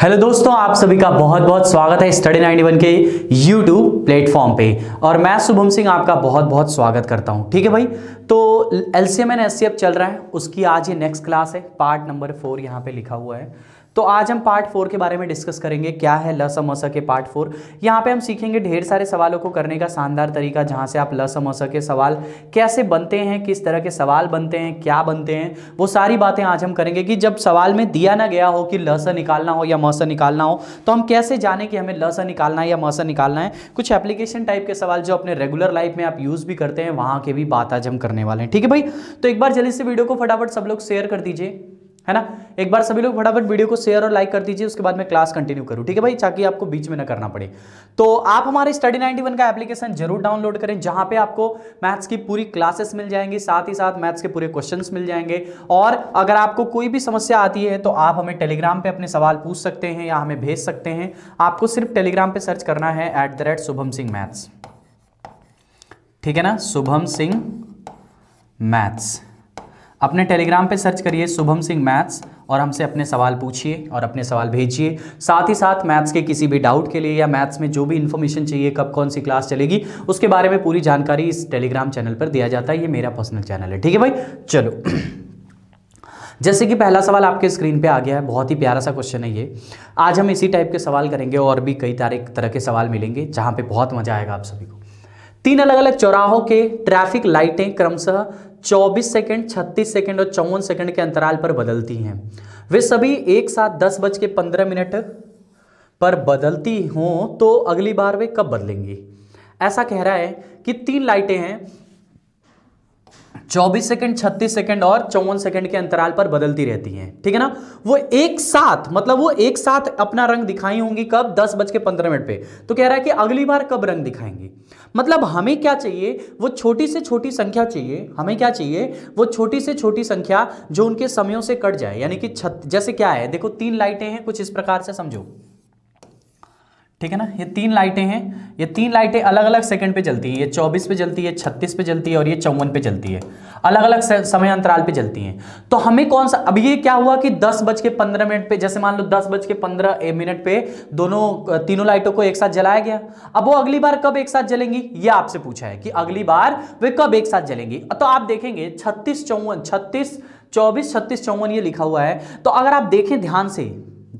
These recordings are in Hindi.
हेलो दोस्तों आप सभी का बहुत बहुत स्वागत है स्टडी वन के यूट्यूब प्लेटफॉर्म पे और मैं शुभम सिंह आपका बहुत बहुत स्वागत करता हूं ठीक है भाई तो L C M N S C F चल रहा है उसकी आज ये नेक्स्ट क्लास है पार्ट नंबर फोर यहाँ पे लिखा हुआ है तो आज हम पार्ट फोर के बारे में डिस्कस करेंगे क्या है लस समोसा के पार्ट फोर यहाँ पे हम सीखेंगे ढेर सारे सवालों को करने का शानदार तरीका जहाँ से आप लस समोसा के सवाल कैसे बनते हैं किस तरह के सवाल बनते हैं क्या बनते हैं वो सारी बातें आज हम करेंगे कि जब सवाल में दिया ना गया हो कि लस निकालना हो या मस निकालना हो तो हम कैसे जाने कि हमें लस निकालना है या मस निकालना है कुछ एप्लीकेशन टाइप के सवाल जो अपने रेगुलर लाइफ में आप यूज़ भी करते हैं वहाँ के भी बात आज हम करने वाले हैं ठीक है भाई तो एक बार जल्दी से वीडियो को फटाफट सब लोग शेयर कर दीजिए है ना एक बार सभी लोग फटाफट वीडियो को शेयर और लाइक कर दीजिए उसके बाद मैं क्लास कंटिन्यू करूँ ठीक है भाई ताकि आपको बीच में ना करना पड़े तो आप हमारे स्टडी नाइनटी का एप्लीकेशन जरूर डाउनलोड करें जहाँ पे आपको मैथ्स की पूरी क्लासेस मिल जाएंगी साथ ही साथ मैथ्स के पूरे क्वेश्चन मिल जाएंगे और अगर आपको कोई भी समस्या आती है तो आप हमें टेलीग्राम पर अपने सवाल पूछ सकते हैं या हमें भेज सकते हैं आपको सिर्फ टेलीग्राम पर सर्च करना है at the rate Shubham Singh maths ठीक है ना शुभम सिंह मैथ्स अपने टेलीग्राम पे सर्च करिए शुभम सिंह मैथ्स और हमसे अपने सवाल पूछिए और अपने सवाल भेजिए साथ ही साथ मैथ्स के किसी भी डाउट के लिए या मैथ्स में जो भी इन्फॉर्मेशन चाहिए कब कौन सी क्लास चलेगी उसके बारे में पूरी जानकारी इस टेलीग्राम चैनल पर दिया जाता है ये मेरा पर्सनल चैनल है ठीक है भाई चलो जैसे कि पहला सवाल आपके स्क्रीन पे आ गया है बहुत ही प्यारा सा क्वेश्चन है ये आज हम इसी टाइप के सवाल करेंगे और भी कई तरह के सवाल मिलेंगे जहाँ पे बहुत मजा आएगा आप सभी को तीन अलग अलग चौराहों के ट्रैफिक लाइटें क्रमशः 24 सेकंड 36 सेकंड और चौवन सेकंड के अंतराल पर बदलती हैं वे सभी एक साथ दस बज के पंद्रह मिनट पर बदलती हों तो अगली बार वे कब बदलेंगी ऐसा कह रहा है कि तीन लाइटें हैं 24 सेकंड 36 सेकंड और चौवन सेकंड के अंतराल पर बदलती रहती हैं ठीक है ना वो एक साथ मतलब वो एक साथ अपना रंग दिखाई होंगी कब दस बज के पंद्रह मिनट पे तो कह रहा है कि अगली बार कब रंग दिखाएंगी मतलब हमें क्या चाहिए वो छोटी से छोटी संख्या चाहिए हमें क्या चाहिए वो छोटी से छोटी संख्या जो उनके समयों से कट जाए यानी कि छत जैसे क्या है देखो तीन लाइटें हैं कुछ इस प्रकार से समझो ठीक है ना ये तीन लाइटें हैं ये तीन लाइटें अलग अलग सेकंड पे चलती हैं ये 24 पे चलती है 36 पे चलती है और ये चौवन पे चलती है अलग अलग समय अंतराल पे चलती हैं तो हमें कौन सा अब ये क्या हुआ कि दस बज के पंद्रह मिनट पे जैसे मान लो दस बज के पंद्रह मिनट पे दोनों तीनों लाइटों को एक साथ जलाया गया अब वो अगली बार कब एक साथ जलेंगी ये आपसे पूछा है कि अगली बार वे कब एक साथ जलेंगी तो आप देखेंगे छत्तीस चौवन छत्तीस चौबीस छत्तीस चौवन ये लिखा हुआ है तो अगर आप देखें ध्यान से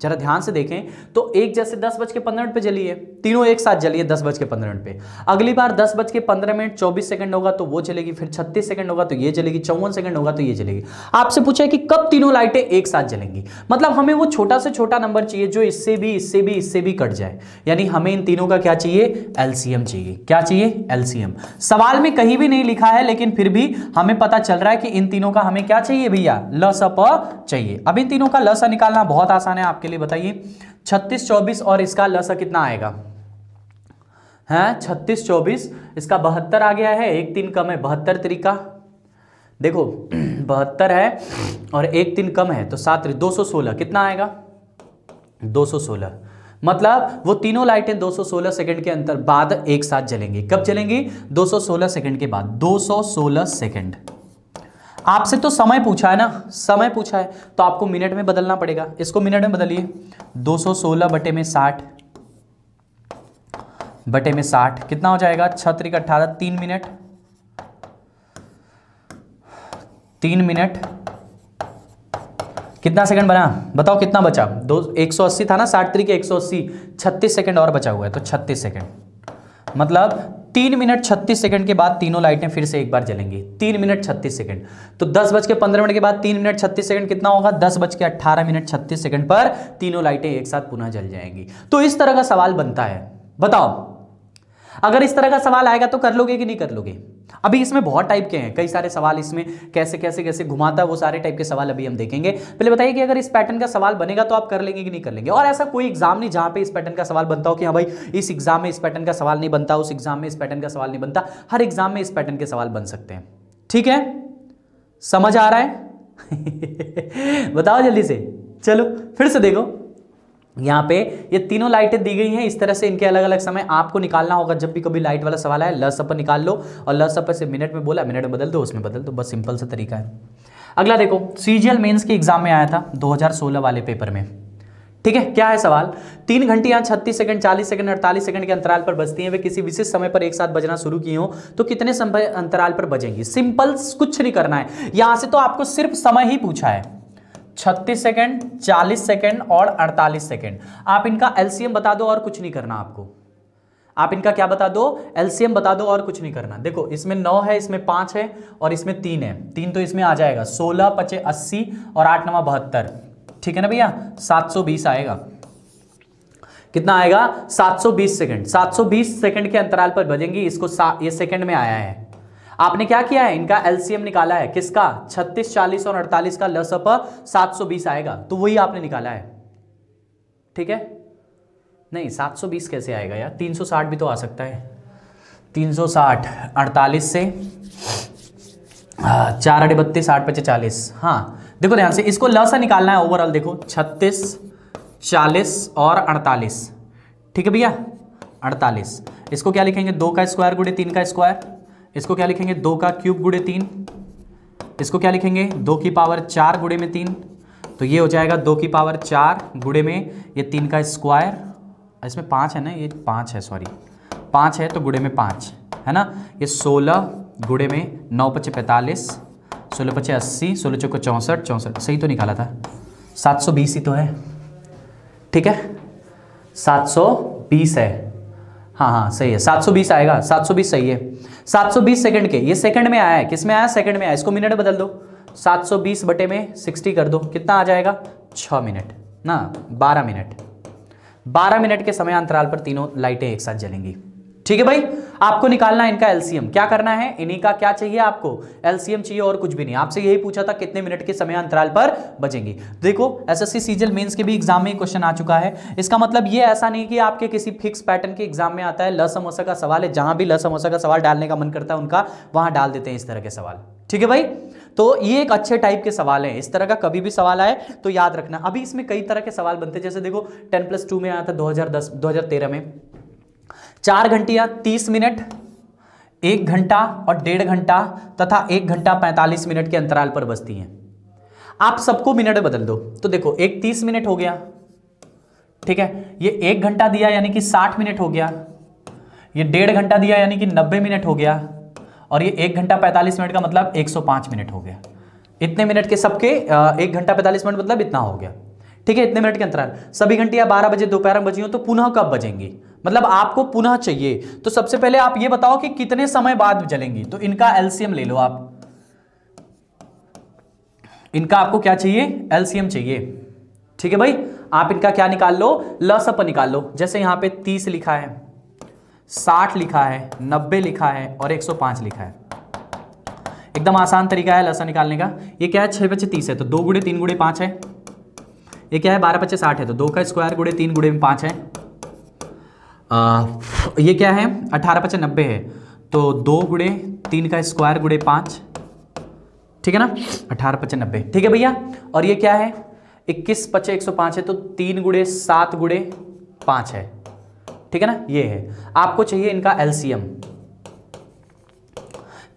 जरा ध्यान से देखें तो एक जैसे दस बज के पंद्रह मिनट पर जलिए तीनों एक साथ जलिए दस बज के पंद्रह मिनट पर अगली बार दस बज के पंद्रह मिनट चौबीस सेकंड होगा तो वो चलेगी फिर छत्तीस सेकंड होगा तो ये चलेगी चौवन सेकंड होगा तो ये चलेगी आपसे पूछा कि कब तीनों लाइटें एक साथ जलेंगी मतलब हमें वो छोटा से छोटा नंबर चाहिए जो इससे भी इससे भी इससे भी कट जाए यानी हमें इन तीनों का क्या चाहिए एलसीएम चाहिए क्या चाहिए एलसीएम सवाल में कहीं भी नहीं लिखा है लेकिन फिर भी हमें पता चल रहा है कि इन तीनों का हमें क्या चाहिए भैया लस चाहिए अब इन तीनों का लस निकालना बहुत आसान है आपके आपके लिए बताइए छत्तीस चौबीस और इसका लसा कितना आएगा हैं छत्तीस चौबीस इसका बहत्तर आ गया है एक तीन कम है बहत्तर तरीका देखो बहत्तर है और एक तीन कम है तो सात दो सौ सोलह कितना आएगा दो सौ सोलह मतलब वो तीनों लाइटें 216 सेकंड के अंतर बाद एक साथ जलेंगी कब जलेंगी 216 सेकंड के बाद 216 सेकंड आपसे तो समय पूछा है ना समय पूछा है तो आपको मिनट में बदलना पड़ेगा इसको मिनट में बदलिए 216 बटे में 60 बटे में 60 कितना हो जाएगा छत्री का अट्ठारह तीन मिनट तीन मिनट कितना सेकंड बना बताओ कितना बचा दो अस्सी था ना साठ तरीके अस्सी छत्तीस सेकंड और बचा हुआ है तो 36 सेकंड मतलब तीन मिनट छत्तीस सेकंड के बाद तीनों लाइटें फिर से एक बार जलेंगी तीन मिनट छत्तीस सेकंड तो दस बज के पंद्रह मिनट के बाद तीन मिनट छत्तीस सेकंड कितना होगा दस बज के अट्ठारह मिनट छत्तीस सेकंड पर तीनों लाइटें एक साथ पुनः जल जाएंगी तो इस तरह का सवाल बनता है बताओ अगर इस तरह का सवाल आएगा तो कर लोगे कि नहीं कर लोगे अभी इसमें बहुत टाइप के हैं कई सारे सवाल इसमें कैसे कैसे कैसे घुमाता है वो सारे टाइप के सवाल अभी हम देखेंगे पहले बताइए कि अगर इस पैटर्न का सवाल बनेगा तो आप कर लेंगे कि नहीं कर लेंगे और ऐसा कोई एग्जाम नहीं जहां पे इस पैटर्न का सवाल बनता हो कि हाँ भाई इस एग्जाम में इस पैटर्न का सवाल नहीं बनता उस एग्जाम में इस पैटर्न का सवाल नहीं बनता हर एग्जाम में इस पैटर्न के सवाल बन सकते हैं ठीक है समझ आ रहा है बताओ जल्दी से चलो फिर से देखो यहाँ पे ये तीनों लाइटें दी गई हैं इस तरह से इनके अलग अलग समय आपको निकालना होगा जब भी कभी लाइट वाला सवाल आए लसअपर निकाल लो और लसअपर से मिनट में बोला मिनट में बदल दो उसमें बदल दो बस सिंपल सा तरीका है अगला देखो सी जी मेंस के एग्जाम में आया था 2016 वाले पेपर में ठीक है क्या है सवाल तीन घंटियां छत्तीस सेकंड चालीस सेकंड अड़तालीस सेकंड के अंतराल पर बजती हैं वे किसी विशेष समय पर एक साथ बजना शुरू की हो तो कितने समय अंतराल पर बजेंगी सिंपल कुछ नहीं करना है यहां से तो आपको सिर्फ समय ही पूछा है छत्तीस सेकेंड चालीस सेकेंड और अड़तालीस सेकेंड आप इनका एलसीएम बता दो और कुछ नहीं करना आपको आप इनका क्या बता दो एलसीएम बता दो और कुछ नहीं करना देखो इसमें नौ है इसमें पाँच है और इसमें तीन है तीन तो इसमें आ जाएगा सोलह पचे अस्सी और आठ नवा बहत्तर ठीक है ना भैया सात सौ बीस आएगा कितना आएगा 720 सेकंड 720 सेकंड के अंतराल पर बजेंगी इसको ये सेकंड में आया है आपने क्या किया है इनका एलसीएम निकाला है किसका छत्तीस चालीस और अड़तालीस का अप सात सौ बीस आएगा तो वही आपने निकाला है ठीक है नहीं सात सौ बीस कैसे आएगा यार तीन सौ साठ भी तो आ सकता है तीन सौ साठ अड़तालीस से चार अड़े बत्तीस आठ पच्चीस चालीस हाँ देखो ध्यान से इसको लस निकालना है ओवरऑल देखो छत्तीस चालीस और अड़तालीस ठीक है भैया अड़तालीस इसको क्या लिखेंगे दो का स्क्वायर गुड़े तीन का स्क्वायर इसको क्या लिखेंगे दो का क्यूब गुड़े तीन इसको क्या लिखेंगे दो की पावर चार गुड़े में तीन तो ये हो जाएगा दो की पावर चार गुड़े में ये तीन का स्क्वायर इसमें पाँच है ना ये पाँच है सॉरी पाँच है तो गुड़े में पाँच है ना ये सोलह गुड़े में नौ पच्चे पैंतालीस सोलह पच्चे अस्सी सोलह चौको चौंसठ चौंसठ सही तो निकाला था सात सौ बीस ही तो है ठीक है सात सौ बीस है हाँ हाँ सही है 720 आएगा 720 सही है 720 सेकंड के ये सेकंड में आया है किस में आया सेकंड में आया इसको मिनट बदल दो 720 बटे में 60 कर दो कितना आ जाएगा छः मिनट ना बारह मिनट बारह मिनट के समय अंतराल पर तीनों लाइटें एक साथ जलेंगी ठीक है भाई आपको निकालना इनका एलसीएम क्या करना है इन्हीं का क्या चाहिए आपको एलसीएम चाहिए और कुछ भी नहीं आपसे यही पूछा था कितने मिनट के समय अंतराल पर बचेंगे देखो एसएससी सीजल मेंस के भी एग्जाम में क्वेश्चन आ चुका है इसका मतलब ये ऐसा नहीं कि आपके किसी फिक्स पैटर्न के एग्जाम में आता है ल समोसा का सवाल है जहां भी ल समोसा का सवाल डालने का मन करता है उनका वहां डाल देते हैं इस तरह के सवाल ठीक है भाई तो ये एक अच्छे टाइप के सवाल हैं इस तरह का कभी भी सवाल आए तो याद रखना अभी इसमें कई तरह के सवाल बनते हैं जैसे देखो टेन प्लस टू में आया था 2010 2013 में चार घंटिया तीस मिनट एक घंटा और डेढ़ घंटा तथा एक घंटा पैंतालीस मिनट के अंतराल पर बसती हैं आप सबको मिनट बदल दो तो देखो एक तीस मिनट हो गया ठीक है ये एक घंटा दिया यानी कि साठ मिनट हो गया ये डेढ़ घंटा दिया यानी कि नब्बे मिनट हो गया और ये एक घंटा पैंतालीस मिनट का मतलब एक सौ पांच मिनट हो गया इतने मिनट के सबके एक घंटा पैंतालीस मिनट मतलब इतना हो गया ठीक है इतने मिनट के अंतराल सभी घंटिया बारह बजे दोपहर में बजी हो तो पुनः कब बजेंगी मतलब आपको पुनः चाहिए तो सबसे पहले आप ये बताओ कि कितने समय बाद जलेंगी तो इनका एलसीएम ले लो आप इनका आपको क्या चाहिए एलसीएम चाहिए ठीक है भाई आप इनका क्या निकाल लो लसप निकाल लो जैसे यहां पे तीस लिखा है साठ लिखा है नब्बे लिखा है और एक सौ पांच लिखा है एकदम आसान तरीका है लसन निकालने का ये क्या है छह बच्चे तीस है तो दो गुड़े तीन गुड़े पांच है ये क्या है बारह पच्चे साठ है तो दो का स्क्वायर गुड़े तीन गुड़े में पांच है ये क्या है अठारह पचास नब्बे है तो दो गुड़े तीन का स्क्वायर गुड़े पाँच ठीक है ना अठारह पचास नब्बे ठीक है भैया और ये क्या है इक्कीस पचे एक सौ पाँच है तो तीन गुड़े सात गुड़े पाँच है ठीक है ना ये है आपको चाहिए इनका एलसीएम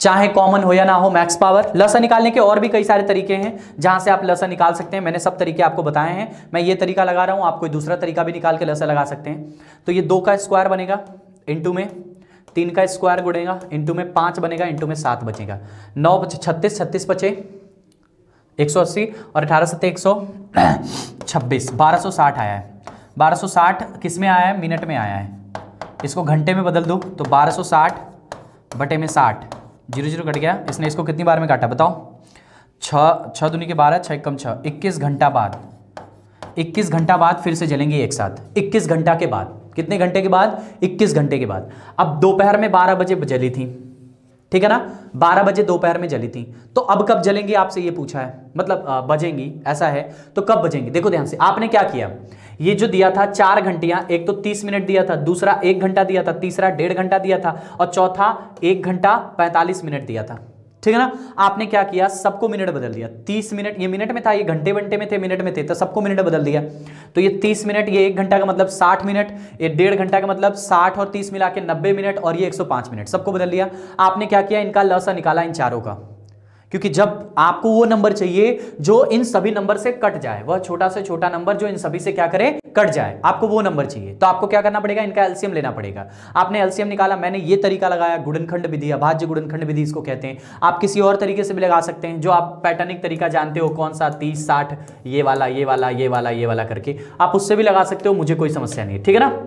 चाहे कॉमन हो या ना हो मैक्स पावर लसा निकालने के और भी कई सारे तरीके हैं जहां से आप लसा निकाल सकते हैं मैंने सब तरीके आपको बताए हैं मैं ये तरीका लगा रहा हूँ आप कोई दूसरा तरीका भी निकाल के लसा लगा सकते हैं तो ये दो का स्क्वायर बनेगा इंटू में तीन का स्क्वायर गुड़ेगा इंटू में पाँच बनेगा इंटू में सात बचेगा नौ बचे छत्तीस छत्तीस बचे एक सौ अस्सी और अठारह सत्तर एक सौ छब्बीस बारह सौ साठ आया है बारह सौ साठ किस में आया है मिनट में आया है इसको घंटे में बदल दूँ तो बारह सौ साठ बटे में साठ जीरो जीरो कट गया इसने इसको कितनी बार में काटा बताओ छः छः दुनिया के बारह छः कम छः इक्कीस घंटा बाद इक्कीस घंटा बाद फिर से जलेंगी एक साथ इक्कीस घंटा के बाद कितने घंटे के बाद इक्कीस घंटे के बाद अब दोपहर में बारह बजे जली थी ठीक है ना बारह बजे दोपहर में जली थी तो अब कब जलेंगी आपसे ये पूछा है मतलब बजेंगी ऐसा है तो कब बजेंगी देखो ध्यान से आपने क्या किया ये जो दिया था चार घंटियां एक तो तीस मिनट दिया था दूसरा एक घंटा दिया था तीसरा डेढ़ घंटा दिया था और चौथा एक घंटा पैंतालीस मिनट दिया था ठीक है ना आपने क्या किया सबको मिनट बदल दिया तीस मिनट ये मिनट में था ये घंटे घंटे में थे मिनट में थे तो सबको मिनट बदल दिया तो ये तीस मिनट ये एक घंटा का मतलब साठ मिनट ये डेढ़ घंटा का मतलब साठ और तीस मिला के नब्बे मिनट और ये एक सौ पांच मिनट सबको बदल दिया आपने क्या किया इनका लसा निकाला इन चारों का क्योंकि जब आपको वो नंबर चाहिए जो इन सभी नंबर से कट जाए वह छोटा से छोटा नंबर जो इन सभी से क्या करे कट जाए आपको वो नंबर चाहिए तो आपको क्या करना पड़ेगा इनका एल्सियम लेना पड़ेगा आपने एल्सियम निकाला मैंने ये तरीका लगाया गुडनखंड विधि अभाज्य गुडनखंड विधि इसको कहते हैं आप किसी और तरीके से भी लगा सकते हैं जो आप पैटर्निक तरीका जानते हो कौन सा तीस साठ ये वाला ये वाला ये वाला ये वाला करके आप उससे भी लगा सकते हो मुझे कोई समस्या नहीं है ठीक है ना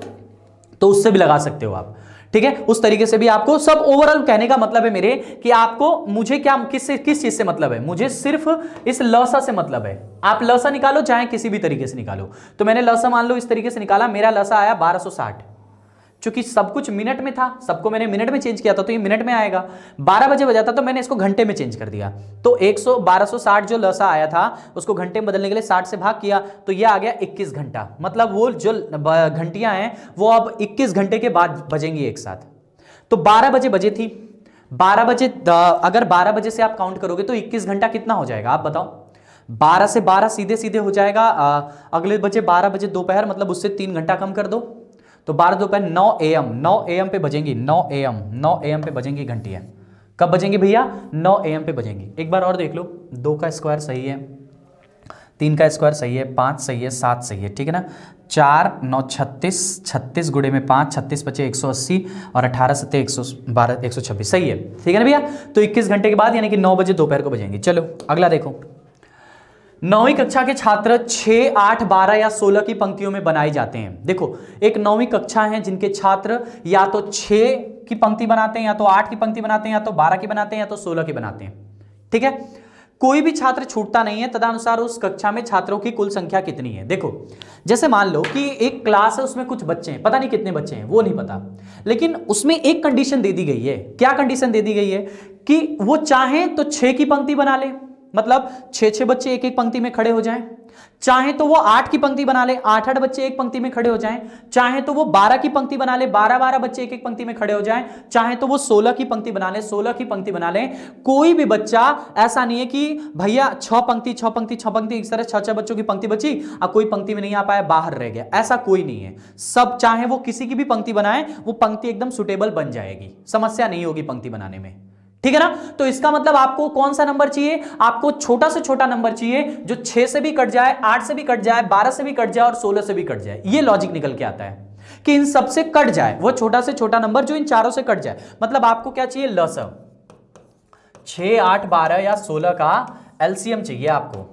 तो उससे भी लगा सकते हो आप ठीक है उस तरीके से भी आपको सब ओवरऑल कहने का मतलब है मेरे कि आपको मुझे क्या किस किस चीज से मतलब है मुझे सिर्फ इस लसा से मतलब है आप लसा निकालो चाहे किसी भी तरीके से निकालो तो मैंने लसा मान लो इस तरीके से निकाला मेरा लसा आया बारह चूंकि सब कुछ मिनट में था सबको मैंने मिनट में चेंज किया था तो ये मिनट में आएगा 12 बजे बजाता तो मैंने इसको घंटे में चेंज कर दिया तो 100 1260 जो लसा आया था उसको घंटे में बदलने के लिए 60 से भाग किया तो ये आ गया 21 घंटा मतलब वो जो घंटियां हैं वो अब 21 घंटे के बाद बजेंगी एक साथ तो बारह बजे बजे थी बारह बजे अगर बारह बजे से आप काउंट करोगे तो इक्कीस घंटा कितना हो जाएगा आप बताओ 12 से 12 सीधे सीधे हो जाएगा अगले बजे 12 बजे दोपहर मतलब उससे तीन घंटा कम कर दो तो बारह दोपहर नौ A M now A M पे बजेंगी नौ A M now A M पे बजेंगी घंटी है कब बजेंगी भैया नौ ए एम पे बजेंगी एक बार और देख लो दो का स्क्वायर सही है तीन का स्क्वायर सही है पाँच सही है सात सही है ठीक है ना चार नौ छत्तीस छत्तीस गुड़े में पाँच छत्तीस पच्चीस एक सौ अस्सी और अठारह सत्तर एक सौ बारह एक सौ छब्बीस सही है ठीक है ना भैया तो इक्कीस घंटे के बाद यानी कि नौ बजे दोपहर को बजेंगे चलो अगला देखो नौवीं कक्षा के छात्र छः आठ बारह या सोलह की पंक्तियों में बनाए जाते हैं देखो एक नौवीं कक्षा है जिनके छात्र या तो छः की पंक्ति बनाते हैं या तो आठ की पंक्ति बनाते हैं या तो बारह की बनाते हैं या तो सोलह की बनाते हैं ठीक है कोई भी छात्र छूटता नहीं है तदनुसार उस कक्षा में छात्रों की कुल संख्या कितनी है देखो जैसे मान लो कि एक क्लास है उसमें कुछ बच्चे हैं पता नहीं कितने बच्चे हैं वो नहीं पता लेकिन उसमें एक कंडीशन दे दी गई है क्या कंडीशन दे दी गई है कि वो चाहें तो छः की पंक्ति बना लें मतलब छह छह बच्चे एक एक पंक्ति में खड़े हो जाएं चाहे तो वो आठ की पंक्ति बना ले आठ आठ बच्चे एक पंक्ति में खड़े हो जाएं चाहे तो वो बारह की पंक्ति बना ले बारह बारह बच्चे एक एक पंक्ति में खड़े हो जाएं चाहे तो वो सोलह की पंक्ति बना ले सोलह की पंक्ति बना ले कोई भी बच्चा ऐसा नहीं है कि भैया छह पंक्ति छह पंक्ति छह पंक्ति इस तरह छह छह बच्चों की पंक्ति बची अब कोई पंक्ति में नहीं आ पाया बाहर रह गया ऐसा कोई नहीं है सब चाहे वो किसी की भी पंक्ति बनाए वो पंक्ति एकदम सुटेबल बन जाएगी समस्या नहीं होगी पंक्ति बनाने में ठीक है ना तो इसका मतलब आपको कौन सा नंबर चाहिए आपको छोटा से छोटा नंबर चाहिए जो छह से भी कट जाए आठ से भी कट जाए बारह से भी कट जाए और सोलह से भी कट जाए ये लॉजिक निकल के आता है कि इन सबसे कट जाए वो छोटा से छोटा नंबर जो इन चारों से कट जाए मतलब आपको क्या चाहिए लस छ आठ बारह या सोलह का एलसीएम चाहिए आपको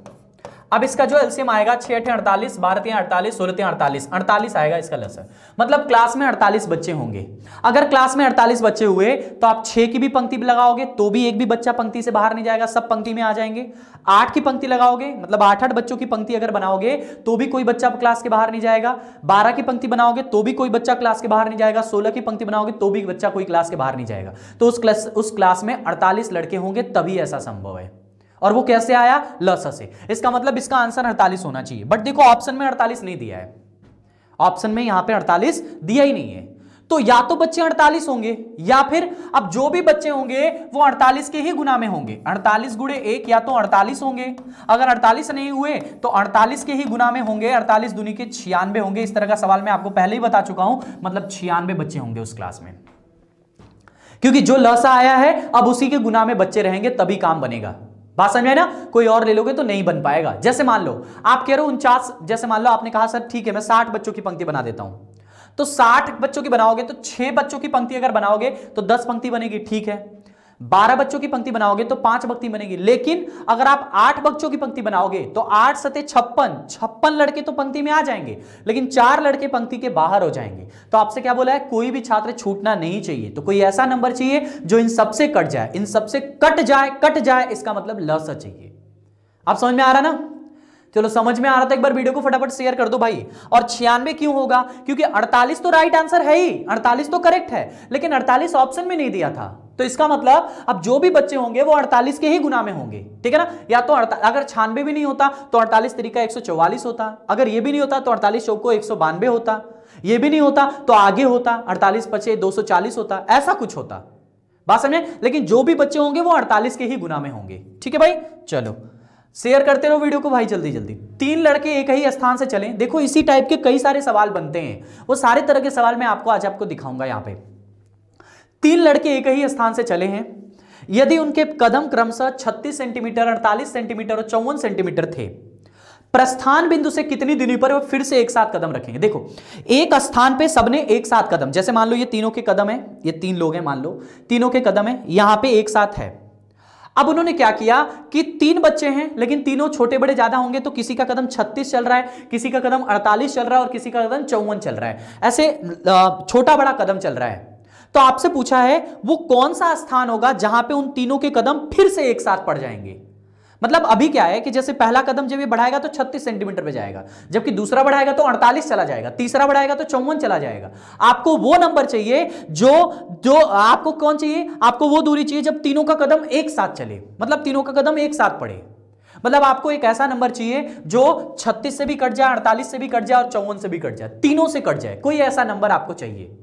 अब इसका जो एलसीएम आएगा छह अठे अड़तालीस बारह तीन अड़तालीस सोलह तीन अड़तालीस अड़तालीस आएगा इसका लसर मतलब क्लास में अड़तालीस बच्चे होंगे अगर क्लास में अड़तालीस बच्चे हुए तो आप छह की भी पंक्ति लगाओगे तो भी एक भी बच्चा पंक्ति से बाहर नहीं जाएगा सब पंक्ति में आ जाएंगे आठ की पंक्ति लगाओगे मतलब आठ आठ बच्चों की पंक्ति अगर बनाओगे तो भी कोई बच्चा क्लास के बाहर नहीं जाएगा बारह की पंक्ति बनाओगे तो भी कोई बच्चा क्लास के बाहर नहीं जाएगा सोलह की पंक्ति बनाओगे तो भी बच्चा कोई क्लास के बाहर नहीं जाएगा तो उस क्लास उस क्लास में अड़तालीस लड़के होंगे तभी ऐसा संभव है और वो कैसे आया लस से इसका मतलब इसका आंसर अड़तालीस होना चाहिए बट देखो ऑप्शन में अड़तालीस नहीं दिया है ऑप्शन में यहां पे अड़तालीस दिया ही नहीं है तो या तो बच्चे 48 होंगे या फिर अब जो भी बच्चे होंगे वो 48 के ही गुना में होंगे 48 गुड़े एक या तो 48 होंगे अगर 48 नहीं हुए तो 48 के ही गुना में होंगे 48 दुनी के छियानवे होंगे इस तरह का सवाल मैं आपको पहले ही बता चुका हूं मतलब छियानवे बच्चे होंगे उस क्लास में क्योंकि जो लसा आया है अब उसी के गुना में बच्चे रहेंगे तभी काम बनेगा बात समझ ना कोई और ले लोगे तो नहीं बन पाएगा जैसे मान लो आप कह रहे हो उनचास जैसे मान लो आपने कहा सर ठीक है मैं साठ बच्चों की पंक्ति बना देता हूं तो साठ बच्चों की बनाओगे तो छह बच्चों की पंक्ति अगर बनाओगे तो दस पंक्ति बनेगी ठीक है बारह बच्चों की पंक्ति बनाओगे तो पांच पंक्ति बनेगी लेकिन अगर आप आठ बच्चों की पंक्ति बनाओगे तो आठ सते छप्पन छप्पन लड़के तो पंक्ति में आ जाएंगे लेकिन चार लड़के पंक्ति के बाहर हो जाएंगे तो आपसे क्या बोला है कोई भी छात्र छूटना नहीं चाहिए तो कोई ऐसा नंबर चाहिए जो इन सबसे कट जाए इन सबसे कट जाए कट जाए इसका मतलब लस चाहिए आप समझ में आ रहा ना चलो समझ में आ रहा था तो एक बार वीडियो को फटाफट शेयर कर दो भाई और छियानवे क्यों होगा क्योंकि 48 तो राइट आंसर है ही 48 तो करेक्ट है लेकिन 48 ऑप्शन में नहीं दिया था तो इसका मतलब अब जो भी बच्चे होंगे वो 48 के ही गुना में होंगे ठीक है ना या तो अगर छानवे भी नहीं होता तो 48 तरीका 144 होता अगर ये भी नहीं होता तो अड़तालीस चौक को एक होता ये भी नहीं होता तो आगे होता अड़तालीस पचे 240 होता ऐसा कुछ होता बात समझे लेकिन जो भी बच्चे होंगे वो अड़तालीस के ही गुना में होंगे ठीक है भाई चलो शेयर करते रहो वीडियो को भाई जल्दी जल्दी तीन लड़के एक ही स्थान से चलें देखो इसी टाइप के कई सारे सवाल बनते हैं वो सारे तरह के सवाल मैं आपको आज आपको दिखाऊंगा यहाँ पे तीन लड़के एक ही स्थान से चले हैं यदि उनके कदम क्रमशः 36 सेंटीमीटर 48 सेंटीमीटर और चौवन सेंटीमीटर थे प्रस्थान बिंदु से कितनी दूरी पर वो फिर से एक साथ कदम रखेंगे देखो एक स्थान पे सबने एक साथ कदम जैसे मान लो ये तीनों के कदम है ये तीन लोग हैं मान लो तीनों के कदम है यहां पे एक साथ है अब उन्होंने क्या किया कि तीन बच्चे हैं लेकिन तीनों छोटे बड़े ज्यादा होंगे तो किसी का कदम 36 चल रहा है किसी का कदम 48 चल रहा है और किसी का कदम चौवन चल रहा है ऐसे छोटा बड़ा कदम चल रहा है तो आपसे पूछा है वो कौन सा स्थान होगा जहां पे उन तीनों के कदम फिर से एक साथ पड़ जाएंगे मतलब अभी क्या है कि जैसे पहला कदम जब ये बढ़ाएगा तो 36 सेंटीमीटर पे जाएगा जबकि दूसरा बढ़ाएगा तो 48 चला जाएगा तीसरा बढ़ाएगा तो चौवन चला जाएगा आपको वो नंबर चाहिए जो जो आपको कौन चाहिए आपको वो दूरी चाहिए जब तीनों का कदम एक साथ चले मतलब तीनों का कदम एक साथ पड़े मतलब आपको एक ऐसा नंबर चाहिए जो 36 से भी कट जाए 48 से भी कट जाए और चौवन से भी कट जाए तीनों से कट जाए कोई ऐसा नंबर आपको चाहिए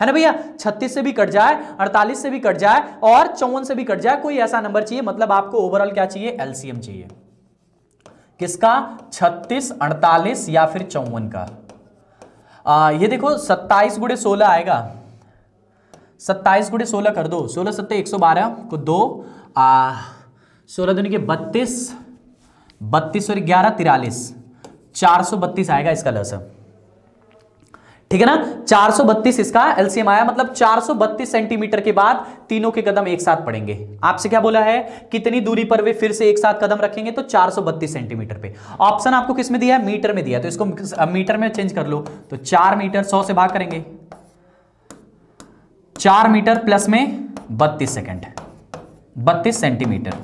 है ना भैया छत्तीस से भी कट जाए अड़तालीस से भी कट जाए और चौवन से भी कट जाए कोई ऐसा नंबर चाहिए मतलब आपको ओवरऑल क्या चाहिए एलसीएम चाहिए किसका छत्तीस अड़तालीस या फिर चौवन का आ, ये देखो सत्ताईस गुड़े सोलह आएगा सत्ताईस गुड़े सोलह कर दो सोलह सत्तर एक सौ बारह को दो सोलह दुनिया के बत्तीस बत्तीस और ग्यारह तिरालीस चार सौ बत्तीस आएगा इसका लसम ठीक है ना 432 इसका एलसीएम आया मतलब 432 सेंटीमीटर के बाद तीनों के कदम एक साथ पड़ेंगे आपसे क्या बोला है कितनी दूरी पर वे फिर से एक साथ कदम रखेंगे तो 432 सेंटीमीटर पे ऑप्शन आपको किस में दिया है मीटर में दिया तो इसको मीटर में चेंज कर लो तो चार मीटर सौ से भाग करेंगे चार मीटर प्लस में बत्तीस सेकेंड बत्तीस सेंटीमीटर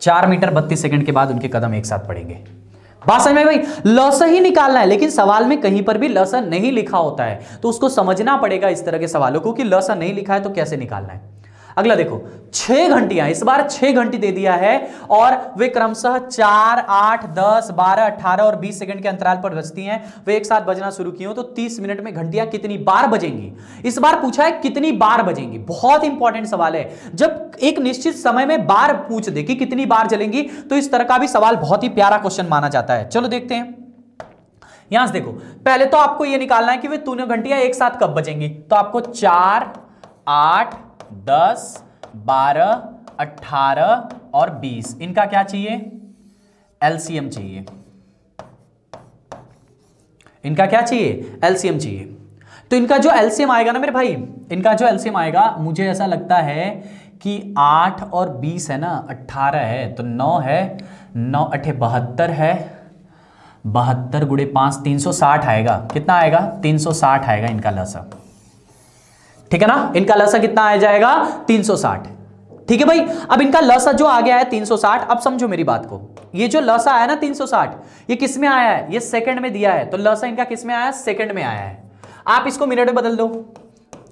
चार मीटर बत्तीस सेकेंड के बाद उनके कदम एक साथ पड़ेंगे बात समझ में भाई लस ही निकालना है लेकिन सवाल में कहीं पर भी लसन नहीं लिखा होता है तो उसको समझना पड़ेगा इस तरह के सवालों को कि लसन नहीं लिखा है तो कैसे निकालना है अगला देखो छह घंटिया इस बार छह घंटी दे दिया है और वे क्रमशः चार आठ दस बारह अठारह और बीस सेकंड के अंतराल पर बजती हैं वे एक साथ बजना शुरू की हो तो तीस मिनट में घंटिया कितनी बार बजेंगी इस बार पूछा है कितनी बार बजेंगी बहुत इंपॉर्टेंट सवाल है जब एक निश्चित समय में बार पूछ दे कि कितनी बार चलेंगी तो इस तरह का भी सवाल बहुत ही प्यारा क्वेश्चन माना जाता है चलो देखते हैं यहां से देखो पहले तो आपको यह निकालना है कि वे तीनों घंटिया एक साथ कब बजेंगी तो आपको चार आठ दस बारह अट्ठारह और बीस इनका क्या चाहिए एलसीएम चाहिए इनका क्या चाहिए एलसीएम चाहिए तो इनका जो एलसीएम आएगा ना मेरे भाई इनका जो एलसीएम आएगा मुझे ऐसा लगता है कि आठ और बीस है ना अट्ठारह है तो नौ है नौ अठे बहत्तर है बहत्तर गुड़े पांच तीन सौ साठ आएगा कितना आएगा तीन सौ साठ आएगा इनका लसा ठीक है ना इनका लसा कितना आ जाएगा 360 ठीक है भाई अब इनका लसा जो आ गया है 360 अब समझो मेरी बात को ये जो लसा आया ना 360 ये किस में आया है ये सेकंड में दिया है तो लसा इनका किस में आया सेकंड में आया है आप इसको मिनट में बदल दो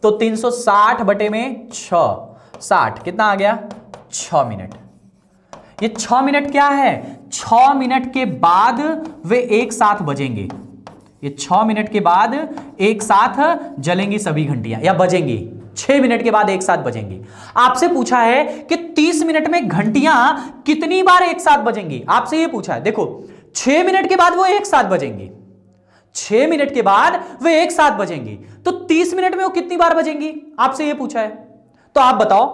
तो 360 बटे में 6 60 कितना आ गया 6 मिनट ये 6 मिनट क्या है 6 मिनट के बाद वे एक साथ बजेंगे ये छ मिनट के बाद एक साथ जलेंगी सभी घंटियां या बजेंगी छह मिनट के बाद एक साथ बजेंगी आपसे पूछा है कि तीस मिनट में घंटियां कितनी बार एक साथ बजेंगी आपसे ये पूछा है देखो छह मिनट के बाद वो एक साथ बजेंगी छह मिनट के बाद वे एक साथ बजेंगी तो तीस मिनट में वो कितनी बार बजेंगी आपसे ये पूछा है तो आप बताओ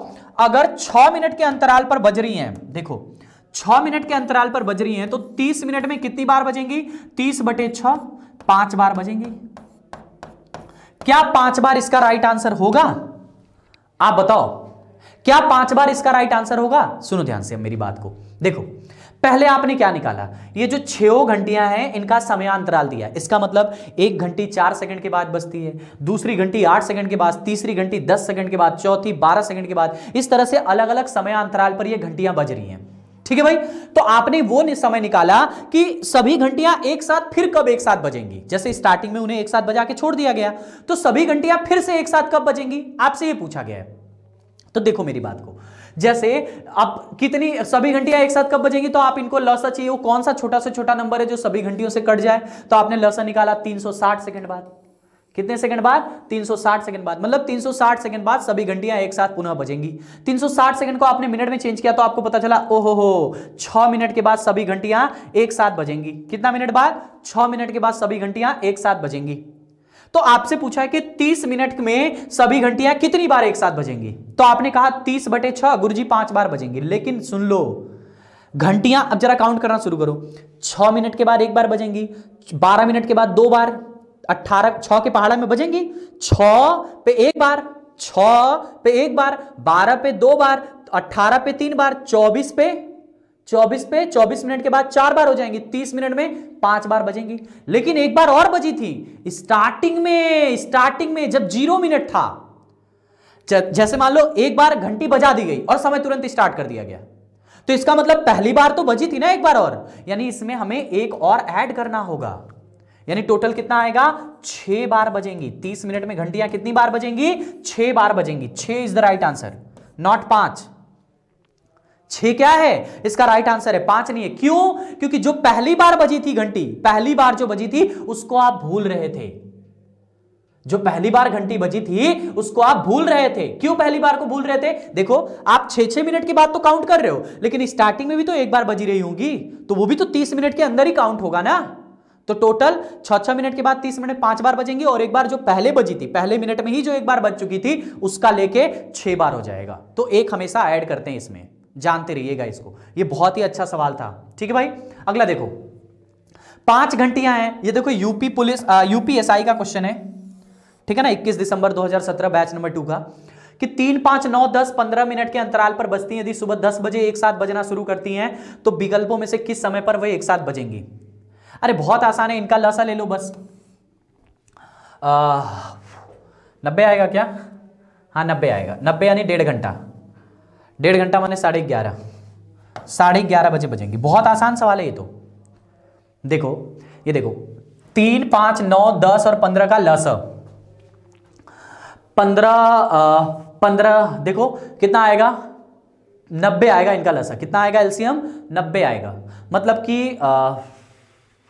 अगर छ मिनट के अंतराल पर बज रही हैं देखो छ मिनट के अंतराल पर बज रही हैं तो तीस मिनट में कितनी बार बजेंगी तीस बटे छह पांच बार बजेंगे क्या पांच बार इसका राइट आंसर होगा आप बताओ क्या पांच बार इसका राइट आंसर होगा सुनो ध्यान से मेरी बात को देखो पहले आपने क्या निकाला ये जो छो घंटियां हैं इनका समयांतराल दिया इसका मतलब एक घंटी चार सेकंड के बाद बजती है दूसरी घंटी आठ सेकंड के बाद तीसरी घंटी दस सेकंड के बाद चौथी बारह सेकंड के बाद इस तरह से अलग अलग समयांतराल पर यह घंटियां बज रही हैं ठीक है भाई तो आपने वो समय निकाला कि सभी घंटियां एक साथ फिर कब एक साथ बजेंगी जैसे स्टार्टिंग में उन्हें एक साथ बजा के छोड़ दिया गया तो सभी घंटियां फिर से एक साथ कब बजेंगी आपसे ये पूछा गया है तो देखो मेरी बात को जैसे अब कितनी सभी घंटियां एक साथ कब बजेंगी तो आप इनको लसा चाहिए वो कौन सा छोटा से छोटा नंबर है जो सभी घंटियों से कट जाए तो आपने लसा निकाला 360 सेकंड बाद कितने सेकंड बाद 360 सेकंड बाद मतलब 360 सेकंड बाद सभी घंटियां एक साथ पुनः बजेंगी 360 सेकंड को आपने मिनट में चेंज किया तो आपको पता चला ओहो हो छ मिनट के बाद सभी घंटियां एक साथ बजेंगी कितना मिनट बाद छ मिनट के बाद सभी घंटियां एक साथ बजेंगी तो आपसे पूछा है कि 30 मिनट में सभी घंटियां कितनी बार एक साथ बजेंगी तो आपने कहा 30 बटे छ गुरु जी पांच बार बजेंगी लेकिन सुन लो घंटियां अब जरा काउंट करना शुरू करो छह मिनट के बाद एक बार बजेंगी बारह मिनट के बाद दो बार अट्ठारह छ के पहाड़ा में बजेंगी छ पे एक बार छ पे एक बार बारह पे दो बार अट्ठारह पे तीन बार चौबीस पे चौबीस पे चौबीस मिनट के बाद चार बार हो जाएंगी तीस मिनट में पांच बार बजेंगी लेकिन एक बार और बजी थी स्टार्टिंग में स्टार्टिंग में जब जीरो मिनट था जैसे मान लो एक बार घंटी बजा दी गई और समय तुरंत स्टार्ट कर दिया गया तो इसका मतलब पहली बार तो बजी थी ना एक बार और यानी इसमें हमें एक और ऐड करना होगा यानी टोटल कितना आएगा छह बार बजेंगी तीस मिनट में घंटियां कितनी बार बजेंगी छह बार बजेंगी छे is the right answer not पांच छे क्या है इसका राइट आंसर है पांच नहीं है क्यों क्योंकि जो पहली बार बजी थी घंटी पहली बार जो बजी थी उसको आप भूल रहे थे जो पहली बार घंटी बजी थी उसको आप भूल रहे थे क्यों पहली बार को भूल रहे थे देखो आप छह छह मिनट की बात तो काउंट कर रहे हो लेकिन स्टार्टिंग में भी तो एक बार बजी रही होगी तो वो भी तो तीस मिनट के अंदर ही काउंट होगा ना तो टोटल छः छः मिनट के बाद तीस मिनट पांच बार बजेंगे और एक बार जो पहले बजी थी पहले मिनट में ही जो एक बार बज चुकी थी उसका लेके छह बार हो जाएगा तो एक हमेशा ऐड करते हैं इसमें जानते रहिएगा इसको ये बहुत ही अच्छा सवाल था ठीक है भाई अगला देखो पांच घंटियां हैं ये देखो यूपी पुलिस यूपीएसआई का क्वेश्चन है ठीक है ना इक्कीस दिसंबर दो बैच नंबर टू का कि तीन पांच नौ दस पंद्रह मिनट के अंतराल पर बजती हैं यदि सुबह दस बजे एक साथ बजना शुरू करती हैं तो विकल्पों में से किस समय पर वह एक साथ बजेंगी अरे बहुत आसान है इनका लसा ले लो बस नब्बे आएगा क्या हाँ नब्बे आएगा नब्बे यानी डेढ़ घंटा डेढ़ घंटा मैंने साढ़े ग्यारह साढ़े ग्यारह बजे बजेंगे बहुत आसान सवाल है ये तो देखो ये देखो तीन पाँच नौ दस और पंद्रह का लस पंद्रह पंद्रह देखो कितना आएगा नब्बे आएगा इनका लसा कितना आएगा एलसीएम नब्बे आएगा मतलब कि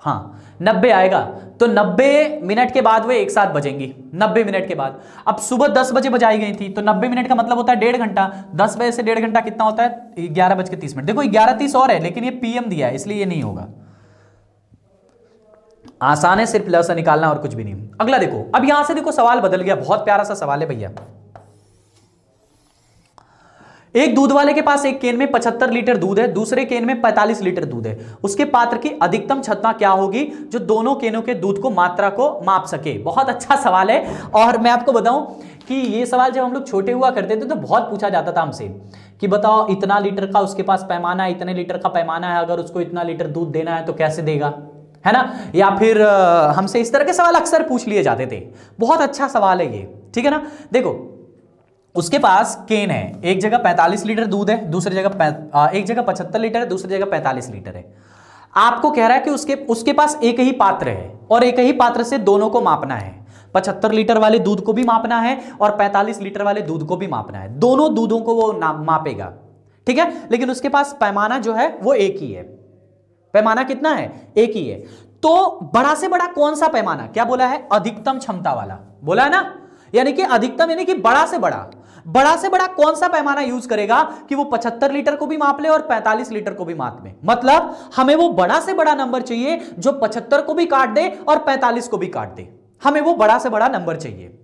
हाँ नब्बे आएगा तो नब्बे मिनट के बाद वो एक साथ बजेंगी नब्बे मिनट के बाद अब सुबह दस बजे बजाई गई थी तो नब्बे मिनट का मतलब होता है डेढ़ घंटा दस बजे से डेढ़ घंटा कितना होता है ग्यारह बज के तीस मिनट देखो ग्यारह तीस और है लेकिन ये पीएम दिया है इसलिए ये नहीं होगा आसान है सिर्फ लस निकालना और कुछ भी नहीं अगला देखो अब यहां से देखो सवाल बदल गया बहुत प्यारा सा सवाल है भैया एक दूध वाले के पास एक केन में 75 लीटर दूध है दूसरे केन में 45 लीटर दूध है उसके पात्र की अधिकतम क्षमता क्या होगी जो दोनों केनों के दूध को मात्रा को माप सके बहुत अच्छा सवाल है और मैं आपको बताऊं कि ये सवाल जब हम लोग छोटे हुआ करते थे तो बहुत पूछा जाता था हमसे कि बताओ इतना लीटर का उसके पास पैमाना है इतने लीटर का पैमाना है अगर उसको इतना लीटर दूध देना है तो कैसे देगा है ना या फिर हमसे इस तरह के सवाल अक्सर पूछ लिए जाते थे बहुत अच्छा सवाल है ये ठीक है ना देखो उसके पास केन है एक जगह 45 लीटर दूध है दूसरी जगह एक जगह 75 लीटर है दूसरी जगह 45 लीटर है आपको कह रहा है कि उसके उसके पास एक ही पात्र है और एक ही पात्र से दोनों को मापना है 75 लीटर वाले दूध को भी मापना है और 45 लीटर वाले दूध को भी मापना है दोनों दूधों को वो मापेगा ठीक है लेकिन उसके पास पैमाना जो है वो एक ही है पैमाना कितना है एक ही है तो बड़ा से बड़ा कौन सा पैमाना क्या बोला है अधिकतम क्षमता वाला बोला है ना यानी कि अधिकतम यानी कि बड़ा से बड़ा बड़ा से बड़ा कौन सा पैमाना यूज करेगा कि वो 75 लीटर को भी माप ले और 45 लीटर को भी माप ले मतलब हमें वो बड़ा से बड़ा नंबर चाहिए जो 75 को भी काट दे और 45 को भी काट दे हमें वो बड़ा से बड़ा नंबर चाहिए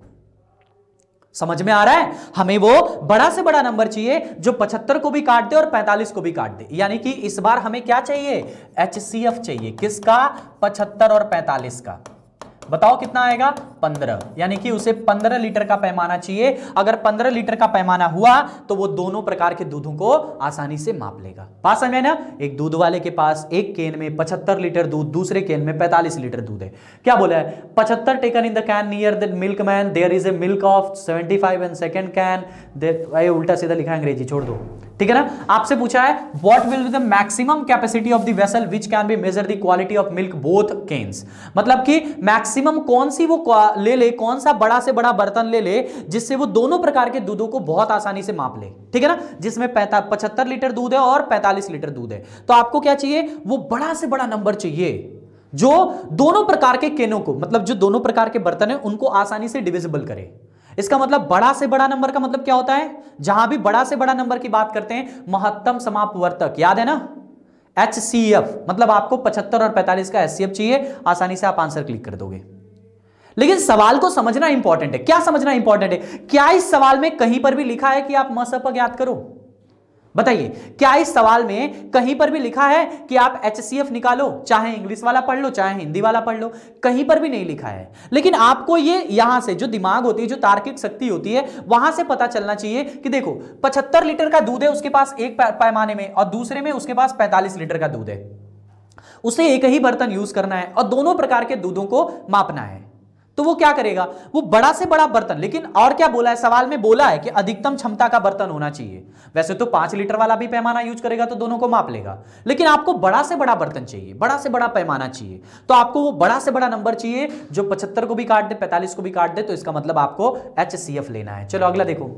समझ में आ रहा है हमें वो बड़ा से बड़ा नंबर चाहिए जो 75 को भी काट दे और 45 को भी काट दे यानी कि इस बार हमें क्या चाहिए एच चाहिए किसका 75 और 45 का बताओ कितना आएगा पंद्रह यानी कि उसे पंद्रह लीटर का पैमाना चाहिए अगर पंद्रह लीटर का पैमाना हुआ तो वो दोनों प्रकार के दूधों को आसानी से माप लेगा पास समय ना एक दूध वाले के पास एक केन में पचहत्तर लीटर दूध दूसरे केन में पैंतालीस लीटर दूध है क्या बोला है पचहत्तर taken in the can near the milk man there is a milk of seventy five and second can उल्टा सीधा लिखा अंग्रेजी छोड़ दो ठीक है ना आपसे पूछा है what will be the maximum capacity of the vessel which can be measure the quality of milk both cans मतलब कि मैक्सिमम कौन सी वो ले ले कौन सा बड़ा से बड़ा बर्तन ले ले जिससे वो दोनों प्रकार के दूधों को बहुत आसानी से माप ले ठीक है ना जिसमें पचहत्तर लीटर दूध है और पैंतालीस लीटर दूध है तो आपको क्या चाहिए वो बड़ा से बड़ा नंबर चाहिए जो दोनों प्रकार के केनों को मतलब जो दोनों प्रकार के बर्तन है उनको आसानी से डिविजिबल करे इसका मतलब बड़ा से बड़ा नंबर का मतलब क्या होता है जहां भी बड़ा से बड़ा नंबर की बात करते हैं महत्तम समापवर्तक याद है ना एच मतलब आपको पचहत्तर और पैंतालीस का एच चाहिए आसानी से आप आंसर क्लिक कर दोगे लेकिन सवाल को समझना इंपॉर्टेंट है क्या समझना इंपॉर्टेंट है क्या इस सवाल में कहीं पर भी लिखा है कि आप मसअप ज्ञात करो बताइए क्या इस सवाल में कहीं पर भी लिखा है कि आप एच निकालो चाहे इंग्लिश वाला पढ़ लो चाहे हिंदी वाला पढ़ लो कहीं पर भी नहीं लिखा है लेकिन आपको ये यहां से जो दिमाग होती है जो तार्किक शक्ति होती है वहां से पता चलना चाहिए कि देखो पचहत्तर लीटर का दूध है उसके पास एक पैमाने में और दूसरे में उसके पास पैंतालीस लीटर का दूध है उसे एक ही बर्तन यूज करना है और दोनों प्रकार के दूधों को मापना है तो वो क्या करेगा वो बड़ा से बड़ा बर्तन लेकिन और क्या बोला है सवाल में बोला है कि अधिकतम क्षमता का बर्तन होना चाहिए वैसे तो पांच लीटर वाला भी पैमाना यूज करेगा तो दोनों को माप लेगा लेकिन आपको बड़ा से बड़ा बर्तन चाहिए बड़ा से बड़ा पैमाना चाहिए तो आपको वो बड़ा से बड़ा नंबर चाहिए जो पचहत्तर को भी काट दे पैंतालीस को भी काट दे तो इसका मतलब आपको एच लेना है चलो अगला देखो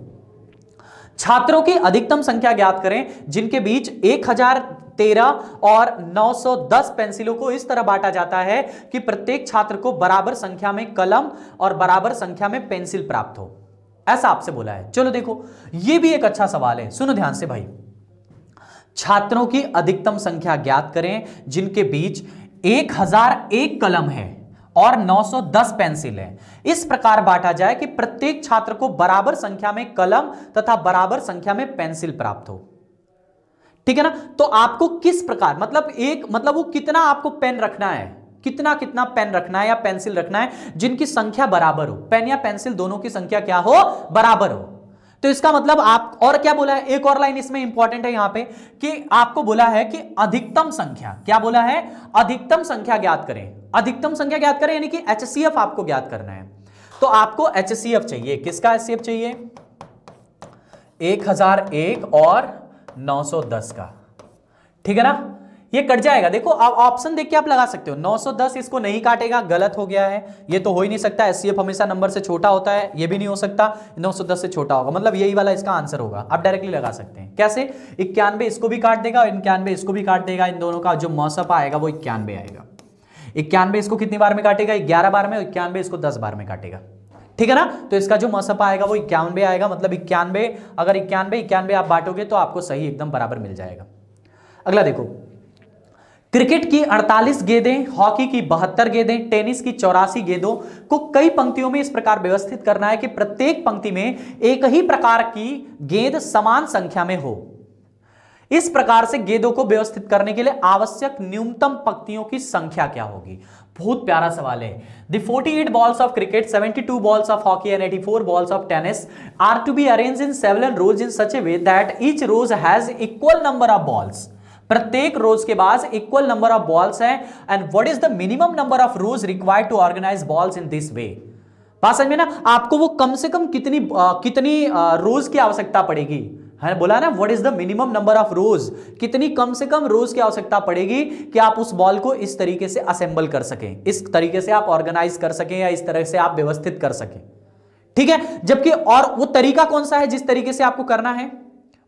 छात्रों की अधिकतम संख्या ज्ञात करें जिनके बीच एक हजार तेरह और नौ सौ दस पेंसिलों को इस तरह बांटा जाता है कि प्रत्येक छात्र को बराबर संख्या में कलम और बराबर संख्या में पेंसिल प्राप्त हो ऐसा आपसे बोला है चलो देखो यह भी एक अच्छा सवाल है सुनो ध्यान से भाई छात्रों की अधिकतम संख्या ज्ञात करें जिनके बीच 1001 कलम है और 910 पेंसिल है इस प्रकार बांटा जाए कि प्रत्येक छात्र को बराबर संख्या में कलम तथा बराबर संख्या में पेंसिल प्राप्त हो ठीक है ना तो आपको किस प्रकार मतलब एक मतलब वो कितना आपको पेन रखना है कितना कितना पेन रखना है या पेंसिल रखना है जिनकी संख्या बराबर हो पेन या पेंसिल दोनों की संख्या क्या हो बराबर हो तो इसका मतलब आप और क्या बोला है एक और लाइन इसमें इंपॉर्टेंट है यहां पे कि आपको बोला है कि अधिकतम संख्या क्या बोला है अधिकतम संख्या ज्ञात करें अधिकतम संख्या ज्ञात करें यानी कि एच आपको ज्ञात करना है तो आपको एच चाहिए किसका एच चाहिए एक हजार एक और 910 का ठीक है ना ये कट जाएगा देखो आप ऑप्शन देख के आप लगा सकते हो 910 इसको नहीं काटेगा गलत हो गया है ये तो हो ही नहीं सकता एस हमेशा नंबर से छोटा होता है ये भी नहीं हो सकता 910 से छोटा होगा मतलब यही वाला इसका आंसर होगा आप डायरेक्टली लगा सकते हैं कैसे इक्यानवे इसको भी काट देगा और इक्यानवे इसको भी काट देगा इन दोनों का जो मौसम आएगा वो इक्यानवे आएगा इक्यानवे इसको कितनी बार में काटेगा ग्यारह बार में इक्यानवे इसको दस बार में काटेगा ठीक है ना तो इसका जो मसपा आएगा वो इक्यानवे आएगा मतलब इक्यानवे अगर इक्यानवे इक्यानवे आप बांटोगे तो आपको सही एकदम बराबर मिल जाएगा अगला देखो क्रिकेट की 48 गेंदें हॉकी की बहत्तर गेंदें टेनिस की चौरासी गेंदों को कई पंक्तियों में इस प्रकार व्यवस्थित करना है कि प्रत्येक पंक्ति में एक ही प्रकार की गेंद समान संख्या में हो इस प्रकार से गेंदों को व्यवस्थित करने के लिए आवश्यक न्यूनतम पंक्तियों की संख्या क्या होगी बहुत प्यारा सवाल है the eight balls of cricket seventy two balls of hockey and eighty four balls of tennis are to be arrange in seven rows in such a way that each rows has equal number of balls प्रत्येक रोज के पास इक्वल नंबर ऑफ बॉल्स हैं and what is the minimum number of rows required to organize balls in this way बात समझ में ना आपको वो कम से कम कितनी आ, कितनी आ, रोज की आवश्यकता पड़ेगी है बोला ना what is the minimum number of rows कितनी कम से कम रोज की आवश्यकता पड़ेगी कि आप उस बॉल को इस तरीके से असेंबल कर सकें इस तरीके से आप ऑर्गेनाइज कर सकें या इस तरह से आप व्यवस्थित कर सकें ठीक है जबकि और वो तरीका कौन सा है जिस तरीके से आपको करना है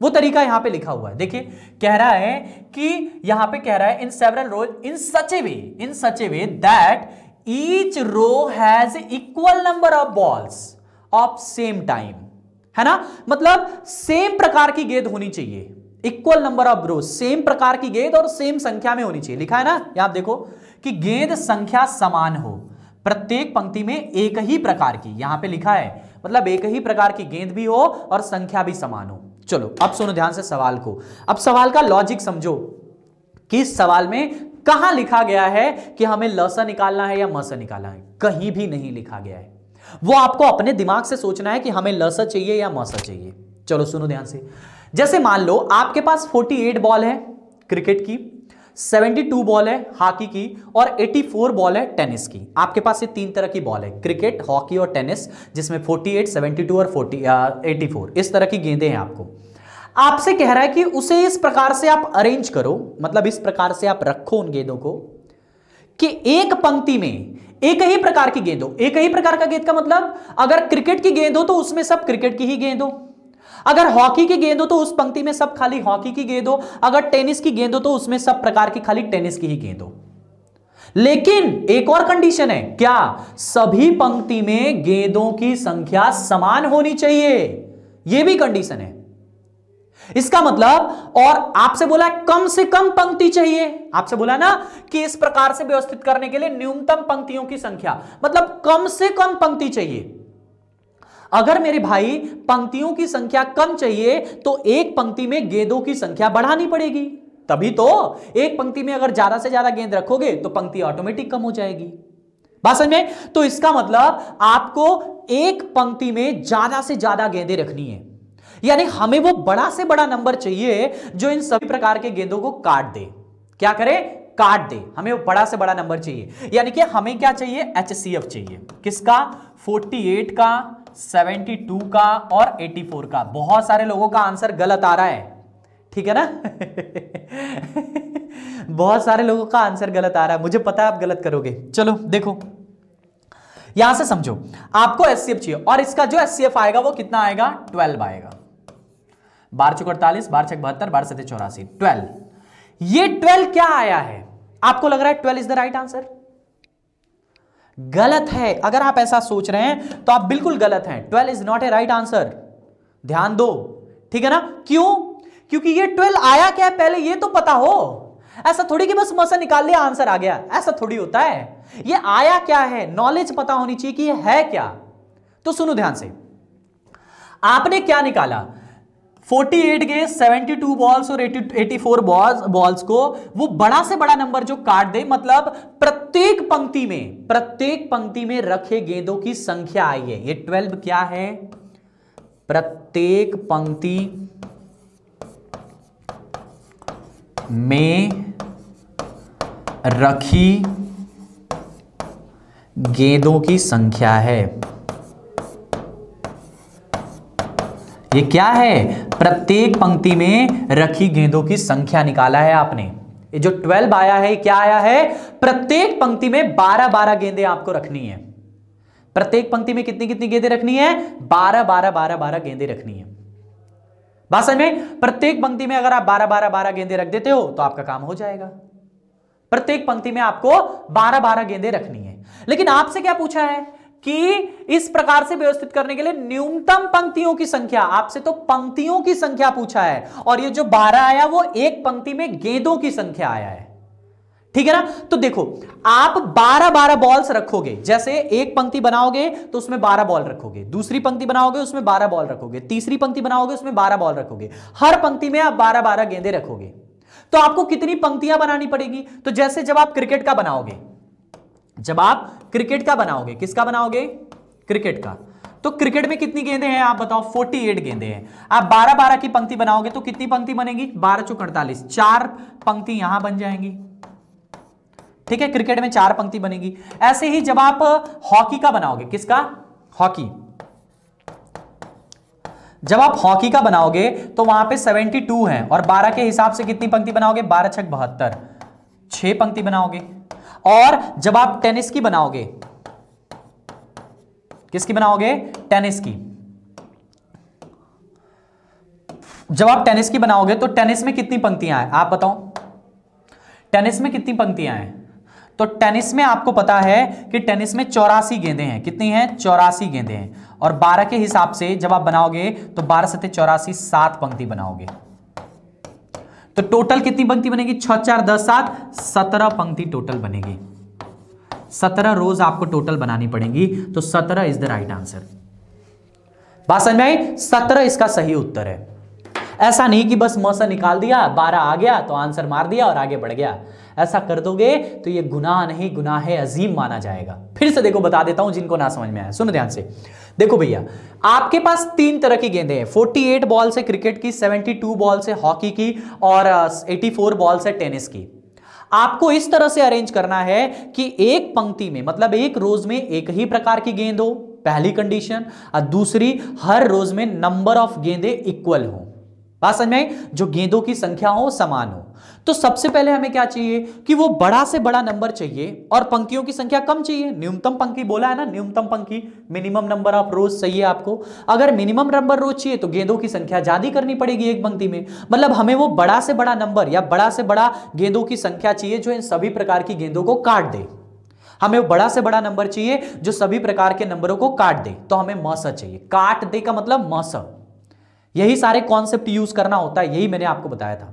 वो तरीका यहां पे लिखा हुआ है देखिए कह रहा है कि यहां पे कह रहा है in several rows in such a way in such a way that each row has equal number of balls of same time है ना मतलब सेम प्रकार की गेंद होनी चाहिए equal number of bro same प्रकार की गेंद और सेम संख्या में होनी चाहिए लिखा है ना यहां आप देखो कि गेंद संख्या समान हो प्रत्येक पंक्ति में एक ही प्रकार की यहां पे लिखा है मतलब एक ही प्रकार की गेंद भी हो और संख्या भी समान हो चलो अब सुनो ध्यान से सवाल को अब सवाल का लॉजिक समझो कि इस सवाल में कहा लिखा गया है कि हमें लस निकालना है या मस निकालना है कहीं भी नहीं लिखा गया है वो आपको अपने दिमाग से सोचना है कि हमें लसा चाहिए या मसा चाहिए चलो सुनो ध्यान से जैसे मान लो आपके पास 48 बॉल है क्रिकेट की 72 बॉल है हॉकी की और 84 बॉल है टेनिस की आपके पास ये तीन तरह की बॉल है क्रिकेट हॉकी और टेनिस जिसमें 48, 72 और 40, आ, 84 इस तरह की गेंदे हैं आपको आपसे कह रहा है कि उसे इस प्रकार से आप अरेंज करो मतलब इस प्रकार से आप रखो उन गेंदों को कि एक पंक्ति में एक ही प्रकार की गेंद हो एक ही प्रकार का गेंद का मतलब अगर क्रिकेट की गेंद हो तो उसमें सब क्रिकेट की ही गेंद हो अगर हॉकी की गेंद हो तो उस पंक्ति में सब खाली हॉकी की गेंद हो अगर टेनिस की गेंद हो तो उसमें सब प्रकार की खाली टेनिस की ही गेंद हो लेकिन एक और कंडीशन है क्या सभी पंक्ति में गेंदों की संख्या समान होनी चाहिए यह भी कंडीशन है इसका मतलब और आपसे बोला कम से कम पंक्ति चाहिए आपसे बोला ना कि इस प्रकार से व्यवस्थित करने के लिए न्यूनतम पंक्तियों की संख्या मतलब कम से कम पंक्ति चाहिए अगर मेरे भाई पंक्तियों की संख्या कम चाहिए तो एक पंक्ति में गेंदों की संख्या बढ़ानी पड़ेगी तभी तो एक पंक्ति में अगर ज्यादा से ज्यादा गेंद रखोगे तो पंक्ति ऑटोमेटिक कम हो जाएगी बात समझ में तो इसका मतलब आपको एक पंक्ति में ज्यादा से ज्यादा गेंदे रखनी है यानी हमें वो बड़ा से बड़ा नंबर चाहिए जो इन सभी प्रकार के गेंदों को काट दे क्या करे काट दे हमें वो बड़ा से बड़ा नंबर चाहिए यानी कि हमें क्या चाहिए एच चाहिए किसका 48 का 72 का और 84 का बहुत सारे लोगों का आंसर गलत आ रहा है ठीक है ना बहुत सारे लोगों का आंसर गलत आ रहा है मुझे पता है आप गलत करोगे चलो देखो यहां से समझो आपको एस चाहिए और इसका जो एस आएगा वो कितना आएगा ट्वेल्व आएगा बारह चौक अड़तालीस बारह छक बहत्तर बारह सत्य चौरासी ट्वेल्व ये ट्वेल्व क्या आया है आपको लग रहा है twelve is the right answer गलत है अगर आप ऐसा सोच रहे हैं तो आप बिल्कुल गलत हैं twelve is not a right answer ध्यान दो ठीक है ना क्यों क्योंकि ये ट्वेल्व आया क्या है पहले ये तो पता हो ऐसा थोड़ी कि बस मसा निकाल लिया आंसर आ गया ऐसा थोड़ी होता है ये आया क्या है नॉलेज पता होनी चाहिए कि ये है क्या तो सुनो ध्यान से आपने क्या निकाला फोर्टी 48 के टू बॉल्स और एटी फोर बॉल्स बॉल्स को वो बड़ा से बड़ा नंबर जो काट दे मतलब प्रत्येक पंक्ति में प्रत्येक पंक्ति में रखे गेंदों की संख्या आई है ये ट्वेल्व क्या है प्रत्येक पंक्ति में रखी गेंदों की संख्या है ये क्या है प्रत्येक पंक्ति में रखी गेंदों की संख्या निकाला है आपने ये जो ट्वेल्व आया है क्या आया है प्रत्येक पंक्ति में बारह बारह गेंदे आपको रखनी है प्रत्येक पंक्ति में कितनी कितनी गेंदे रखनी है बारह बारह बारह बारह गेंदे रखनी है बात समझ में प्रत्येक पंक्ति में अगर आप बारह बारह बारह गेंदे रख देते हो तो आपका काम हो जाएगा प्रत्येक पंक्ति में आपको बारह बारह गेंदे रखनी है लेकिन आपसे क्या पूछा है कि इस प्रकार से व्यवस्थित करने के लिए न्यूनतम पंक्तियों की संख्या आपसे तो पंक्तियों की संख्या पूछा है और ये जो बारह आया वो एक पंक्ति में गेंदों की संख्या आया है ठीक है ना तो देखो आप 12 12 बॉल्स रखोगे जैसे एक पंक्ति बनाओगे तो उसमें 12 बॉल रखोगे दूसरी पंक्ति बनाओगे उसमें 12 बॉल रखोगे तीसरी पंक्ति बनाओगे उसमें 12 बॉल रखोगे हर पंक्ति में आप 12 12 गेंदे रखोगे तो आपको कितनी पंक्तियां बनानी पड़ेगी तो जैसे जब आप क्रिकेट का बनाओगे जब आप क्रिकेट का बनाओगे किसका बनाओगे क्रिकेट का तो क्रिकेट में कितनी गेंदे हैं आप बताओ 48 गेंदे हैं आप 12 12 की पंक्ति बनाओगे तो कितनी पंक्ति बनेगी बारह चौक अड़तालीस चार पंक्ति यहां बन जाएंगी ठीक है क्रिकेट में चार पंक्ति बनेगी ऐसे ही जब आप हॉकी का बनाओगे किसका हॉकी जब आप हॉकी का बनाओगे तो वहां पे 72 है और 12 के हिसाब से कितनी पंक्ति बनाओगे 12 छक बहत्तर छह पंक्ति बनाओगे और जब आप टेनिस की बनाओगे किसकी बनाओगे टेनिस की जब आप टेनिस की बनाओगे तो टेनिस में कितनी पंक्तियां हैं आप बताओ टेनिस में कितनी पंक्तियां हैं तो टेनिस में आपको पता है कि टेनिस में चौरासी गेंदे हैं कितनी हैं चौरासी गेंदे हैं और 12 के हिसाब से जब आप बनाओगे तो 12 सत्य चौरासी सात पंक्ति बनाओगे तो टोटल कितनी पंक्ति बनेगी छह चार दस सात सत्रह पंक्ति टोटल बनेगी सत्रह रोज आपको टोटल बनानी पड़ेगी तो सत्रह इज द राइट आंसर बात समझ में आई सत्रह इसका सही उत्तर है ऐसा नहीं कि बस मौसम निकाल दिया बारह आ गया तो आंसर मार दिया और आगे बढ़ गया ऐसा कर दोगे तो ये गुनाह नहीं गुनाह अजीम माना जाएगा फिर से देखो बता देता हूं जिनको ना समझ में आया सुनो ध्यान से देखो भैया आपके पास तीन तरह की गेंदे हैं 48 बॉल से क्रिकेट की 72 बॉल से हॉकी की और 84 uh, बॉल से टेनिस की आपको इस तरह से अरेंज करना है कि एक पंक्ति में मतलब एक रोज में एक ही प्रकार की गेंद हो पहली कंडीशन और दूसरी हर रोज में नंबर ऑफ गेंदे इक्वल हो बात समझ में आई जो गेंदों की संख्या हो समान हो तो सबसे पहले हमें क्या चाहिए कि वो बड़ा से बड़ा नंबर चाहिए और पंक्तियों की संख्या कम चाहिए न्यूनतम पंक्ति बोला है ना न्यूनतम पंक्ति मिनिमम नंबर ऑफ रोज चाहिए आपको अगर मिनिमम नंबर रोज चाहिए तो गेंदों की संख्या ज्यादा करनी पड़ेगी एक पंक्ति में मतलब हमें वो बड़ा से बड़ा नंबर या बड़ा से बड़ा गेंदों की संख्या चाहिए जो इन सभी प्रकार की गेंदों को काट दे हमें बड़ा से बड़ा नंबर चाहिए जो सभी प्रकार के नंबरों को काट दे तो हमें मस चाहिए काट दे का मतलब मस यही सारे कॉन्सेप्ट यूज करना होता है यही मैंने आपको बताया था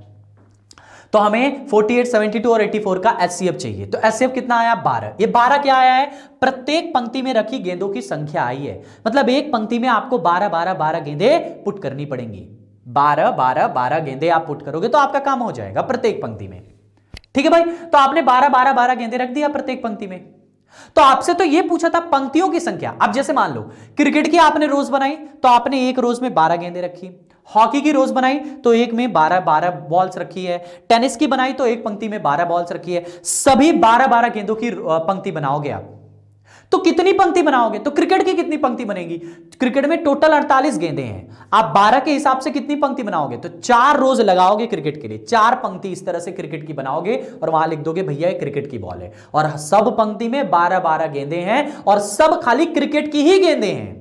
तो हमें 48, 72 और 84 का एस चाहिए तो एस कितना आया 12 ये 12 क्या आया है प्रत्येक पंक्ति में रखी गेंदों की संख्या आई है मतलब एक पंक्ति में आपको 12 12 12 गेंदे पुट करनी पड़ेंगी 12 12 12 गेंदे आप पुट करोगे तो आपका काम हो जाएगा प्रत्येक पंक्ति में ठीक है भाई तो आपने बारह बारह बारह गेंदे रख दिया प्रत्येक पंक्ति में तो आपसे तो यह पूछा था पंक्तियों की संख्या अब जैसे मान लो क्रिकेट की आपने रोज बनाई तो आपने एक रोज में बारह गेंदे रखी हॉकी की रोज बनाई तो एक में बारह बारह बॉल्स रखी है टेनिस की बनाई तो एक पंक्ति में बारह बॉल्स रखी है सभी बारह बारह गेंदों की पंक्ति बनाओगे आप तो कितनी पंक्ति बनाओगे तो क्रिकेट की कितनी पंक्ति बनेगी क्रिकेट में टोटल अड़तालीस गेंदे हैं आप बारह के हिसाब से कितनी पंक्ति बनाओगे तो चार रोज लगाओगे क्रिकेट के लिए चार पंक्ति इस तरह से क्रिकेट की बनाओगे और वहां लिख दोगे भैया क्रिकेट की बॉल है और सब पंक्ति में बारह बारह गेंदे हैं और सब खाली क्रिकेट की ही गेंदे हैं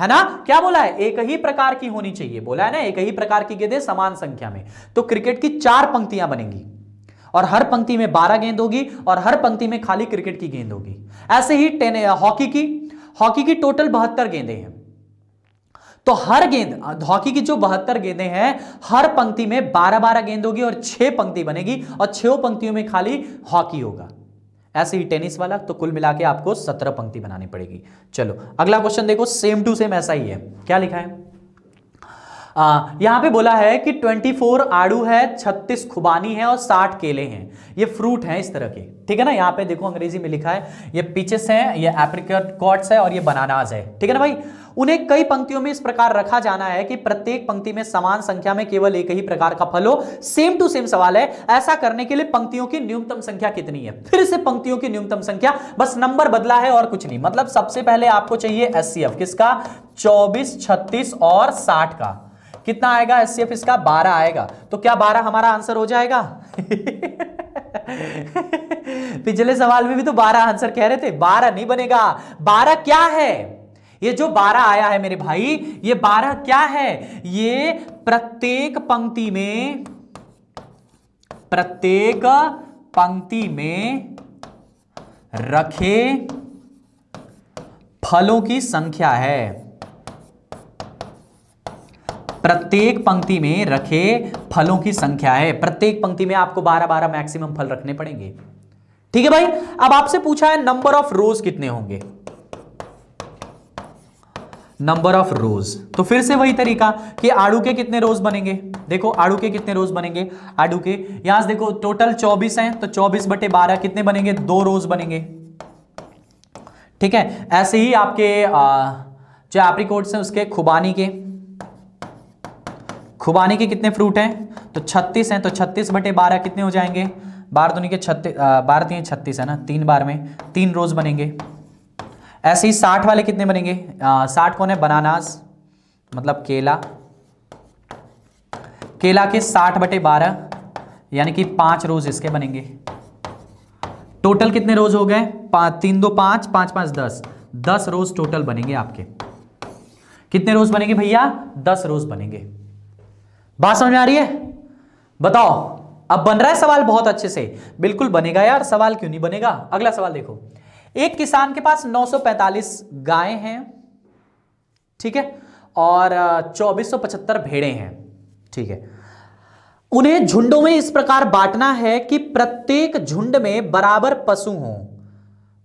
है ना क्या बोला है एक ही प्रकार की होनी चाहिए बोला है ना एक ही प्रकार की गेंदे समान संख्या में तो क्रिकेट की चार पंक्तियां बनेंगी और हर पंक्ति में बारह गेंद होगी और हर पंक्ति में खाली क्रिकेट की गेंद होगी ऐसे ही हॉकी की हॉकी की टोटल बहत्तर गेंदे हैं तो हर गेंद हॉकी की जो बहत्तर गेंदे हैं हर पंक्ति में बारह बारह गेंद होगी और छह पंक्ति बनेगी और छह पंक्तियों में खाली हॉकी होगा ऐसे ही टेनिस वाला तो कुल मिला के आपको सत्रह पंक्ति बनानी पड़ेगी चलो अगला क्वेश्चन देखो सेम टू सेम ऐसा ही है क्या लिखा है यहाँ पे बोला है कि 24 आड़ू है 36 खुबानी है और 60 केले हैं ये फ्रूट हैं इस तरह के ठीक है ना यहाँ पे देखो अंग्रेजी में लिखा है ये पीचेस हैं ये एप्रिकॉट्स है और ये बनानाज है ठीक है ना भाई उन्हें कई पंक्तियों में इस प्रकार रखा जाना है कि प्रत्येक पंक्ति में समान संख्या में केवल एक ही प्रकार का फल हो सेम टू सेम सवाल है ऐसा करने के लिए पंक्तियों की न्यूनतम संख्या कितनी है फिर से पंक्तियों की न्यूनतम संख्या बस नंबर बदला है और कुछ नहीं मतलब सबसे पहले आपको चाहिए एस किसका चौबीस छत्तीस और साठ का कितना आएगा एस इसका बारह आएगा तो क्या बारह हमारा आंसर हो जाएगा पिछले सवाल में भी तो बारह आंसर कह रहे थे बारह नहीं बनेगा बारह क्या है ये जो बारह आया है मेरे भाई ये बारह क्या है ये प्रत्येक पंक्ति में प्रत्येक पंक्ति में रखे फलों की संख्या है प्रत्येक पंक्ति में रखे फलों की संख्या है प्रत्येक पंक्ति में आपको बारह बारह मैक्सिमम फल रखने पड़ेंगे ठीक है भाई अब आपसे पूछा है नंबर ऑफ रोज कितने होंगे नंबर ऑफ रोज तो फिर से वही तरीका कि आड़ू के कितने रोज बनेंगे देखो आड़ू के कितने रोज बनेंगे आड़ू के यहां से देखो टोटल 24 हैं तो 24 बटे 12 कितने बनेंगे दो रोज बनेंगे ठीक है ऐसे ही आपके जो एप्रिकोट्स हैं उसके खुबानी के खुबानी के कितने फ्रूट हैं तो छत्तीस हैं तो छत्तीस बटे बारह कितने हो जाएंगे बारह दुनिया के छत्तीस बारह तीन छत्तीस है ना तीन बार में तीन रोज बनेंगे ऐसे ही साठ वाले कितने बनेंगे साठ कौन है बनानास मतलब केला केला के साठ बटे बारह यानी कि पांच रोज इसके बनेंगे टोटल कितने रोज हो गए तीन दो पांच पांच पांच दस दस रोज टोटल बनेंगे आपके कितने रोज बनेंगे भैया दस रोज बनेंगे बात समझ में आ रही है बताओ अब बन रहा है सवाल बहुत अच्छे से बिल्कुल बनेगा यार सवाल क्यों नहीं बनेगा अगला सवाल देखो एक किसान के पास 945 गाय हैं ठीक है और 2475 भेड़े हैं ठीक है उन्हें झुंडों में इस प्रकार बांटना है कि प्रत्येक झुंड में बराबर पशु हों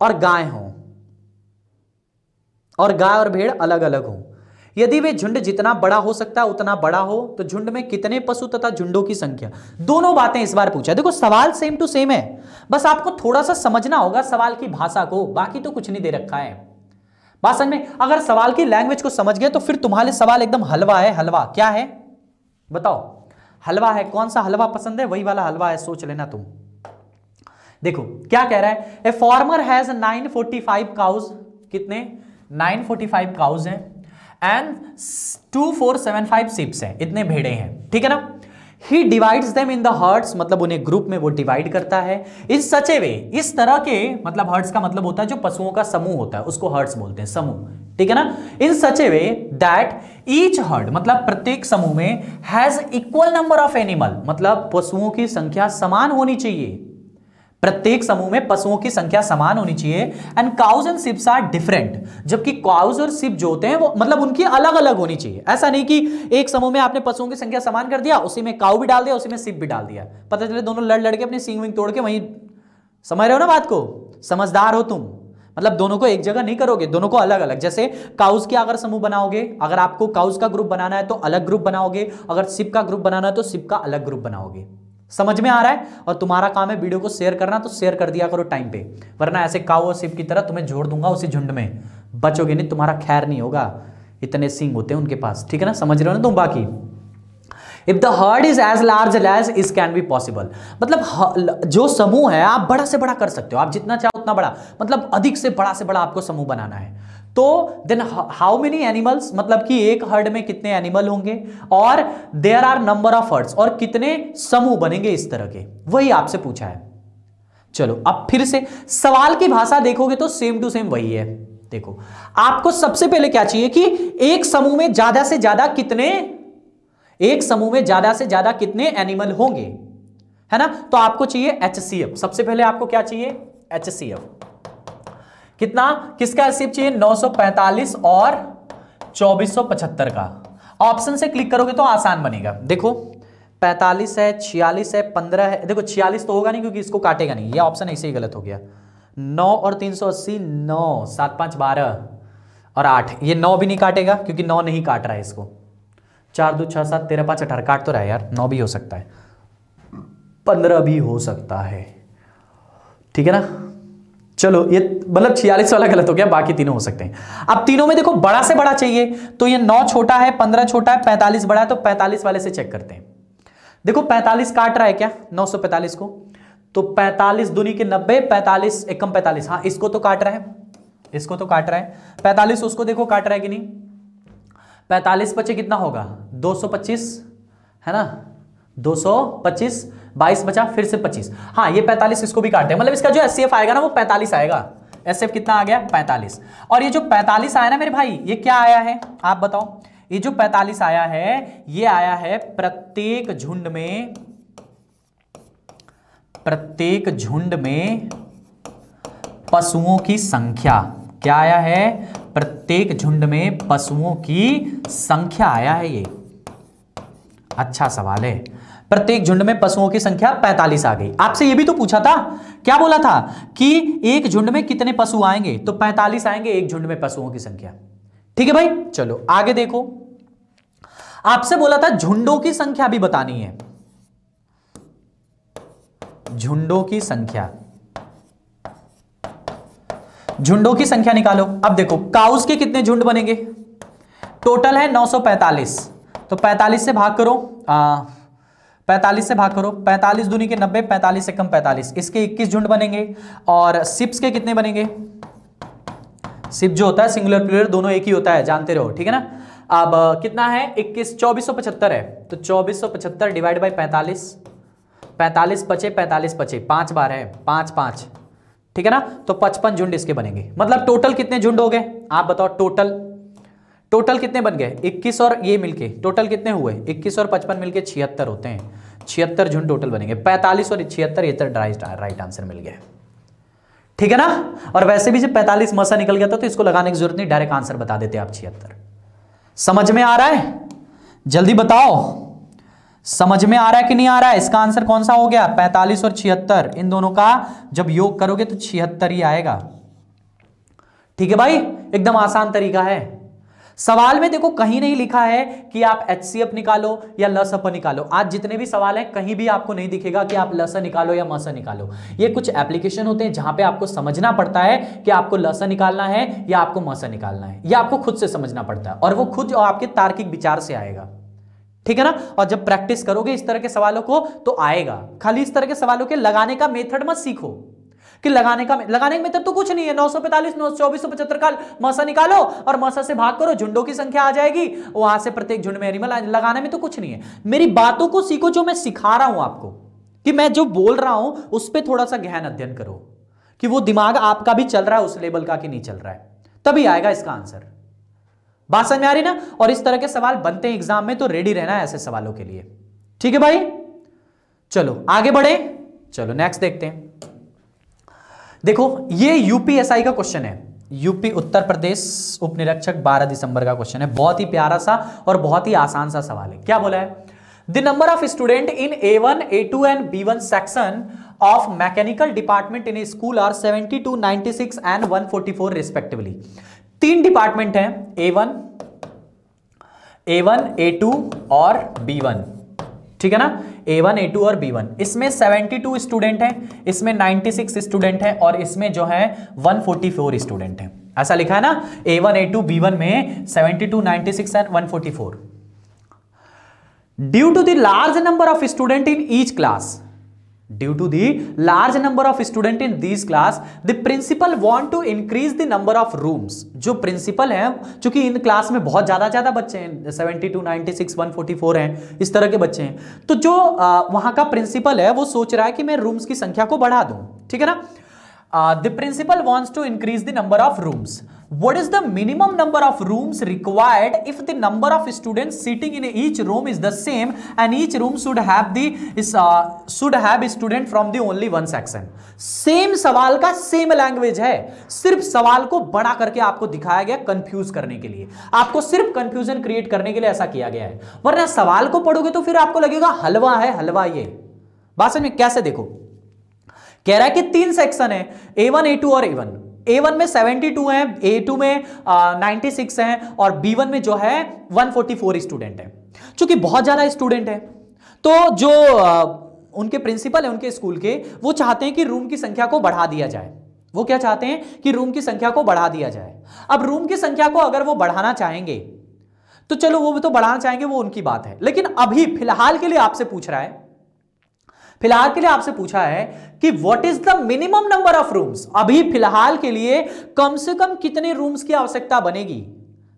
और गाय हों और गाय और भेड़ अलग अलग हों यदि वे झुंड जितना बड़ा हो सकता है उतना बड़ा हो तो झुंड में कितने पशु तथा झुंडों की संख्या दोनों बातें इस बार पूछा देखो सवाल सेम टू सेम है बस आपको थोड़ा सा समझना होगा सवाल की भाषा को बाकी तो कुछ नहीं दे रखा है बात समझ में अगर सवाल की लैंग्वेज को समझ गए तो फिर तुम्हारे सवाल एकदम हलवा है हलवा क्या है बताओ हलवा है कौन सा हलवा पसंद है वही वाला हलवा है सोच लेना तुम देखो क्या कह रहा है ए फॉर्मर हैज 945 काउज कितने 945 काउज हैं and two four seven five sheeps हैं इतने भेड़े हैं ठीक है ना he divides them in the herds मतलब उन्हें ग्रुप में वो डिवाइड करता है इस सच ए वे इस तरह के मतलब हर्ट्स का मतलब होता है जो पशुओं का समूह होता है उसको हर्ट्स बोलते हैं समूह ठीक है ना in such a way that each herd मतलब प्रत्येक समूह में has equal number of animal मतलब पशुओं की संख्या समान होनी चाहिए प्रत्येक समूह में पशुओं की संख्या समान होनी चाहिए and cows and sheeps are different जबकि काउज और सिप जो होते हैं वो मतलब उनकी अलग अलग होनी चाहिए ऐसा नहीं कि एक समूह में आपने पशुओं की संख्या समान कर दिया उसी में काउ भी डाल दिया उसी में सिप भी डाल दिया पता चले दोनों लड़ लड़के अपने अपनी विंग तोड़ के वहीं समझ रहे हो ना बात को समझदार हो तुम मतलब दोनों को एक जगह नहीं करोगे दोनों को अलग अलग जैसे काउज के अगर समूह बनाओगे अगर आपको काउज का ग्रुप बनाना है तो अलग ग्रुप बनाओगे अगर सिप का ग्रुप बनाना है तो सिप का अलग ग्रुप बनाओगे समझ में आ रहा है और तुम्हारा काम है वीडियो को शेयर करना तो शेयर कर दिया करो टाइम पे वरना ऐसे काओ और शिप की तरह तुम्हें जोड़ दूंगा उसी झुंड में बचोगे नहीं तुम्हारा खैर नहीं होगा इतने सिंह होते हैं उनके पास ठीक है ना समझ रहे हो ना तुम बाकी if the herd is as large as is can be possible मतलब जो समूह है आप बड़ा से बड़ा कर सकते हो आप जितना चाहो उतना बड़ा मतलब अधिक से बड़ा से बड़ा आपको समूह बनाना है तो देन हाउ मेनी एनिमल्स मतलब कि एक हर्ड में कितने एनिमल होंगे और there are number of herds और कितने समूह बनेंगे इस तरह के वही आपसे पूछा है चलो अब फिर से सवाल की भाषा देखोगे तो सेम टू सेम वही है देखो आपको सबसे पहले क्या चाहिए कि एक समूह में ज्यादा से ज्यादा कितने एक समूह में ज्यादा से ज्यादा कितने एनिमल होंगे है ना तो आपको चाहिए एच सबसे पहले आपको क्या चाहिए एच कितना किसका एलसीएम चाहिए 945 और 2475 का ऑप्शन से क्लिक करोगे तो आसान बनेगा देखो 45 है 46 है 15 है देखो 46 तो होगा नहीं क्योंकि इसको काटेगा नहीं ये ऑप्शन ऐसे ही गलत हो गया 9 और 380 9 सात पाँच बारह और 8 ये 9 भी नहीं काटेगा क्योंकि 9 नहीं काट रहा है इसको चार दो छः सात तेरह पाँच अठारह काट तो रहा है यार 9 भी हो सकता है 15 भी हो सकता है ठीक है ना चलो ये मतलब छियालीस वाला गलत हो गया बाकी तीनों हो सकते हैं अब तीनों में देखो बड़ा से बड़ा चाहिए तो ये नौ छोटा है पंद्रह छोटा है पैंतालीस बड़ा है तो पैंतालीस वाले से चेक करते हैं देखो पैंतालीस काट रहा है क्या नौ सौ पैंतालीस को तो पैंतालीस दूनी के नब्बे पैंतालीस एकम पैंतालीस हाँ इसको तो काट रहा है इसको तो काट रहा है पैंतालीस उसको देखो काट रहा है कि नहीं पैंतालीस बचे कितना होगा दो सौ पच्चीस है ना दो सौ पच्चीस बाईस बचा फिर से पच्चीस हाँ ये पैंतालीस इसको भी काटते हैं मतलब इसका जो एस आएगा ना वो पैंतालीस आएगा एस कितना आ गया पैंतालीस और ये जो पैंतालीस आया ना मेरे भाई ये क्या आया है आप बताओ ये जो पैंतालीस आया है ये आया है प्रत्येक झुंड में प्रत्येक झुंड में पशुओं की संख्या क्या आया है प्रत्येक झुंड में पशुओं की संख्या आया है ये अच्छा सवाल है प्रत्येक झुंड में पशुओं की संख्या 45 आ गई आपसे यह भी तो पूछा था क्या बोला था कि एक झुंड में कितने पशु आएंगे तो 45 आएंगे एक झुंड में पशुओं की संख्या ठीक है भाई चलो आगे देखो आपसे बोला था झुंडों की संख्या भी बतानी है झुंडों की संख्या झुंडों की संख्या निकालो अब देखो काउस के कितने झुंड बनेंगे टोटल है 945 तो 45 से भाग करो आ, 45 से भाग करो 45 दूनी के 90 45 से कम 45 इसके 21 झुंड बनेंगे और सिप्स के कितने बनेंगे सिप जो होता है सिंगुलर प्लेयर दोनों एक ही होता है जानते रहो ठीक है ना अब कितना है 21 2475 है तो 2475 डिवाइड बाय 45 45 पचे 45 पचे पांच बार है पांच पांच ठीक है ना तो 55 झुंड इसके बनेंगे मतलब टोटल कितने झुंड हो गए आप बताओ टोटल टोटल कितने बन गए 21 और ये मिलके टोटल कितने हुए 21 और 55 मिलके छिहत्तर होते हैं छिहत्तर झुंड टोटल बनेंगे 45 और छिहत्तर ये तो राइट आंसर मिल गया ठीक है ना और वैसे भी जब 45 मसा निकल गया था तो इसको लगाने की जरूरत नहीं डायरेक्ट आंसर बता देते आप छिहत्तर समझ में आ रहा है जल्दी बताओ समझ में आ रहा है कि नहीं आ रहा है इसका आंसर कौन सा हो गया पैंतालीस और छिहत्तर इन दोनों का जब योग करोगे तो छिहत्तर ही आएगा ठीक है भाई एकदम आसान तरीका है सवाल में देखो कहीं नहीं लिखा है कि आप एच निकालो या लसअप निकालो आज जितने भी सवाल हैं कहीं भी आपको नहीं दिखेगा कि आप लस निकालो या मस निकालो ये कुछ एप्लीकेशन होते हैं जहां पे आपको समझना पड़ता है कि आपको लस निकालना है या आपको मस निकालना है या आपको खुद से समझना पड़ता है और वो खुद और आपके तार्किक विचार से आएगा ठीक है ना और जब प्रैक्टिस करोगे इस तरह के सवालों को तो आएगा खाली इस तरह के सवालों के लगाने का मेथड मत सीखो कि लगाने का लगाने का मेथड तो कुछ नहीं है नौ सौ पैंतालीस नौ चौबीस सौ पचहत्तर का मसा निकालो और मसा से भाग करो झुंडों की संख्या आ जाएगी वहां से प्रत्येक झुंड में एनिमल लगाने में तो कुछ नहीं है मेरी बातों को सीखो जो मैं सिखा रहा हूं आपको कि मैं जो बोल रहा हूं उस पर थोड़ा सा गहन अध्ययन करो कि वो दिमाग आपका भी चल रहा है उस लेवल का कि नहीं चल रहा है तभी आएगा इसका आंसर बात समझ में आ रही ना और इस तरह के सवाल बनते हैं एग्जाम में तो रेडी रहना है ऐसे सवालों के लिए ठीक है भाई चलो आगे बढ़े चलो नेक्स्ट देखते हैं देखो ये यूपीएसआई का क्वेश्चन है यूपी उत्तर प्रदेश उप निरीक्षक 12 दिसंबर का क्वेश्चन है बहुत ही प्यारा सा और बहुत ही आसान सा सवाल है क्या बोला है the number of student in A one A two and B one section of mechanical department in a school are 72, 96 and 144 respectively तीन डिपार्टमेंट हैं A one A one A two और बी वन ठीक है ना ए वन ए टू और बी वन इसमें सेवेंटी टू स्टूडेंट हैं इसमें नाइन्टी सिक्स स्टूडेंट हैं और इसमें जो है वन फोर्टी फोर स्टूडेंट हैं ऐसा लिखा है ना A one A two B one में seventy two ninety six and one forty four due to the large number of student in each class Due to the large number of student in these class, the principal want to increase the number of rooms. जो principal हैं, चूंकि इन class में बहुत ज़्यादा ज़्यादा बच्चे हैं, 72, 96, 144 हैं, इस तरह के बच्चे हैं, तो जो आ, वहाँ का principal है, वो सोच रहा है कि मैं rooms की संख्या को बढ़ा दूँ, ठीक है ना? The principal wants to increase the number of rooms what is the minimum number of rooms required if the number of students sitting in each room is the same and each room should have the is uh, should have student from the only one section same सवाल का सेम लैंग्वेज है सिर्फ सवाल को बड़ा करके आपको दिखाया गया कंफ्यूज करने के लिए आपको सिर्फ कंफ्यूजन क्रिएट करने के लिए ऐसा किया गया है वरना सवाल को पढ़ोगे तो फिर आपको लगेगा हलवा है हलवा ये बात समझ में कैसे देखो कह रहा है कि तीन सेक्शन है ए वन ए टू और ए वन ए वन में सेवेंटी टू है ए टू में नाइन्टी सिक्स है और बी वन में जो है वन फोर्टी फोर स्टूडेंट है चूंकि बहुत ज़्यादा स्टूडेंट है तो जो उनके प्रिंसिपल है उनके स्कूल के वो चाहते हैं कि रूम की संख्या को बढ़ा दिया जाए वो क्या चाहते हैं कि रूम की संख्या को बढ़ा दिया जाए अब रूम की संख्या को अगर वो बढ़ाना चाहेंगे तो चलो वो भी तो बढ़ाना चाहेंगे वो उनकी बात है लेकिन अभी फिलहाल के लिए आपसे पूछ रहा है फिलहाल के लिए आपसे पूछा है कि what is the minimum number of rooms अभी फिलहाल के लिए कम से कम कितने रूम्स की आवश्यकता बनेगी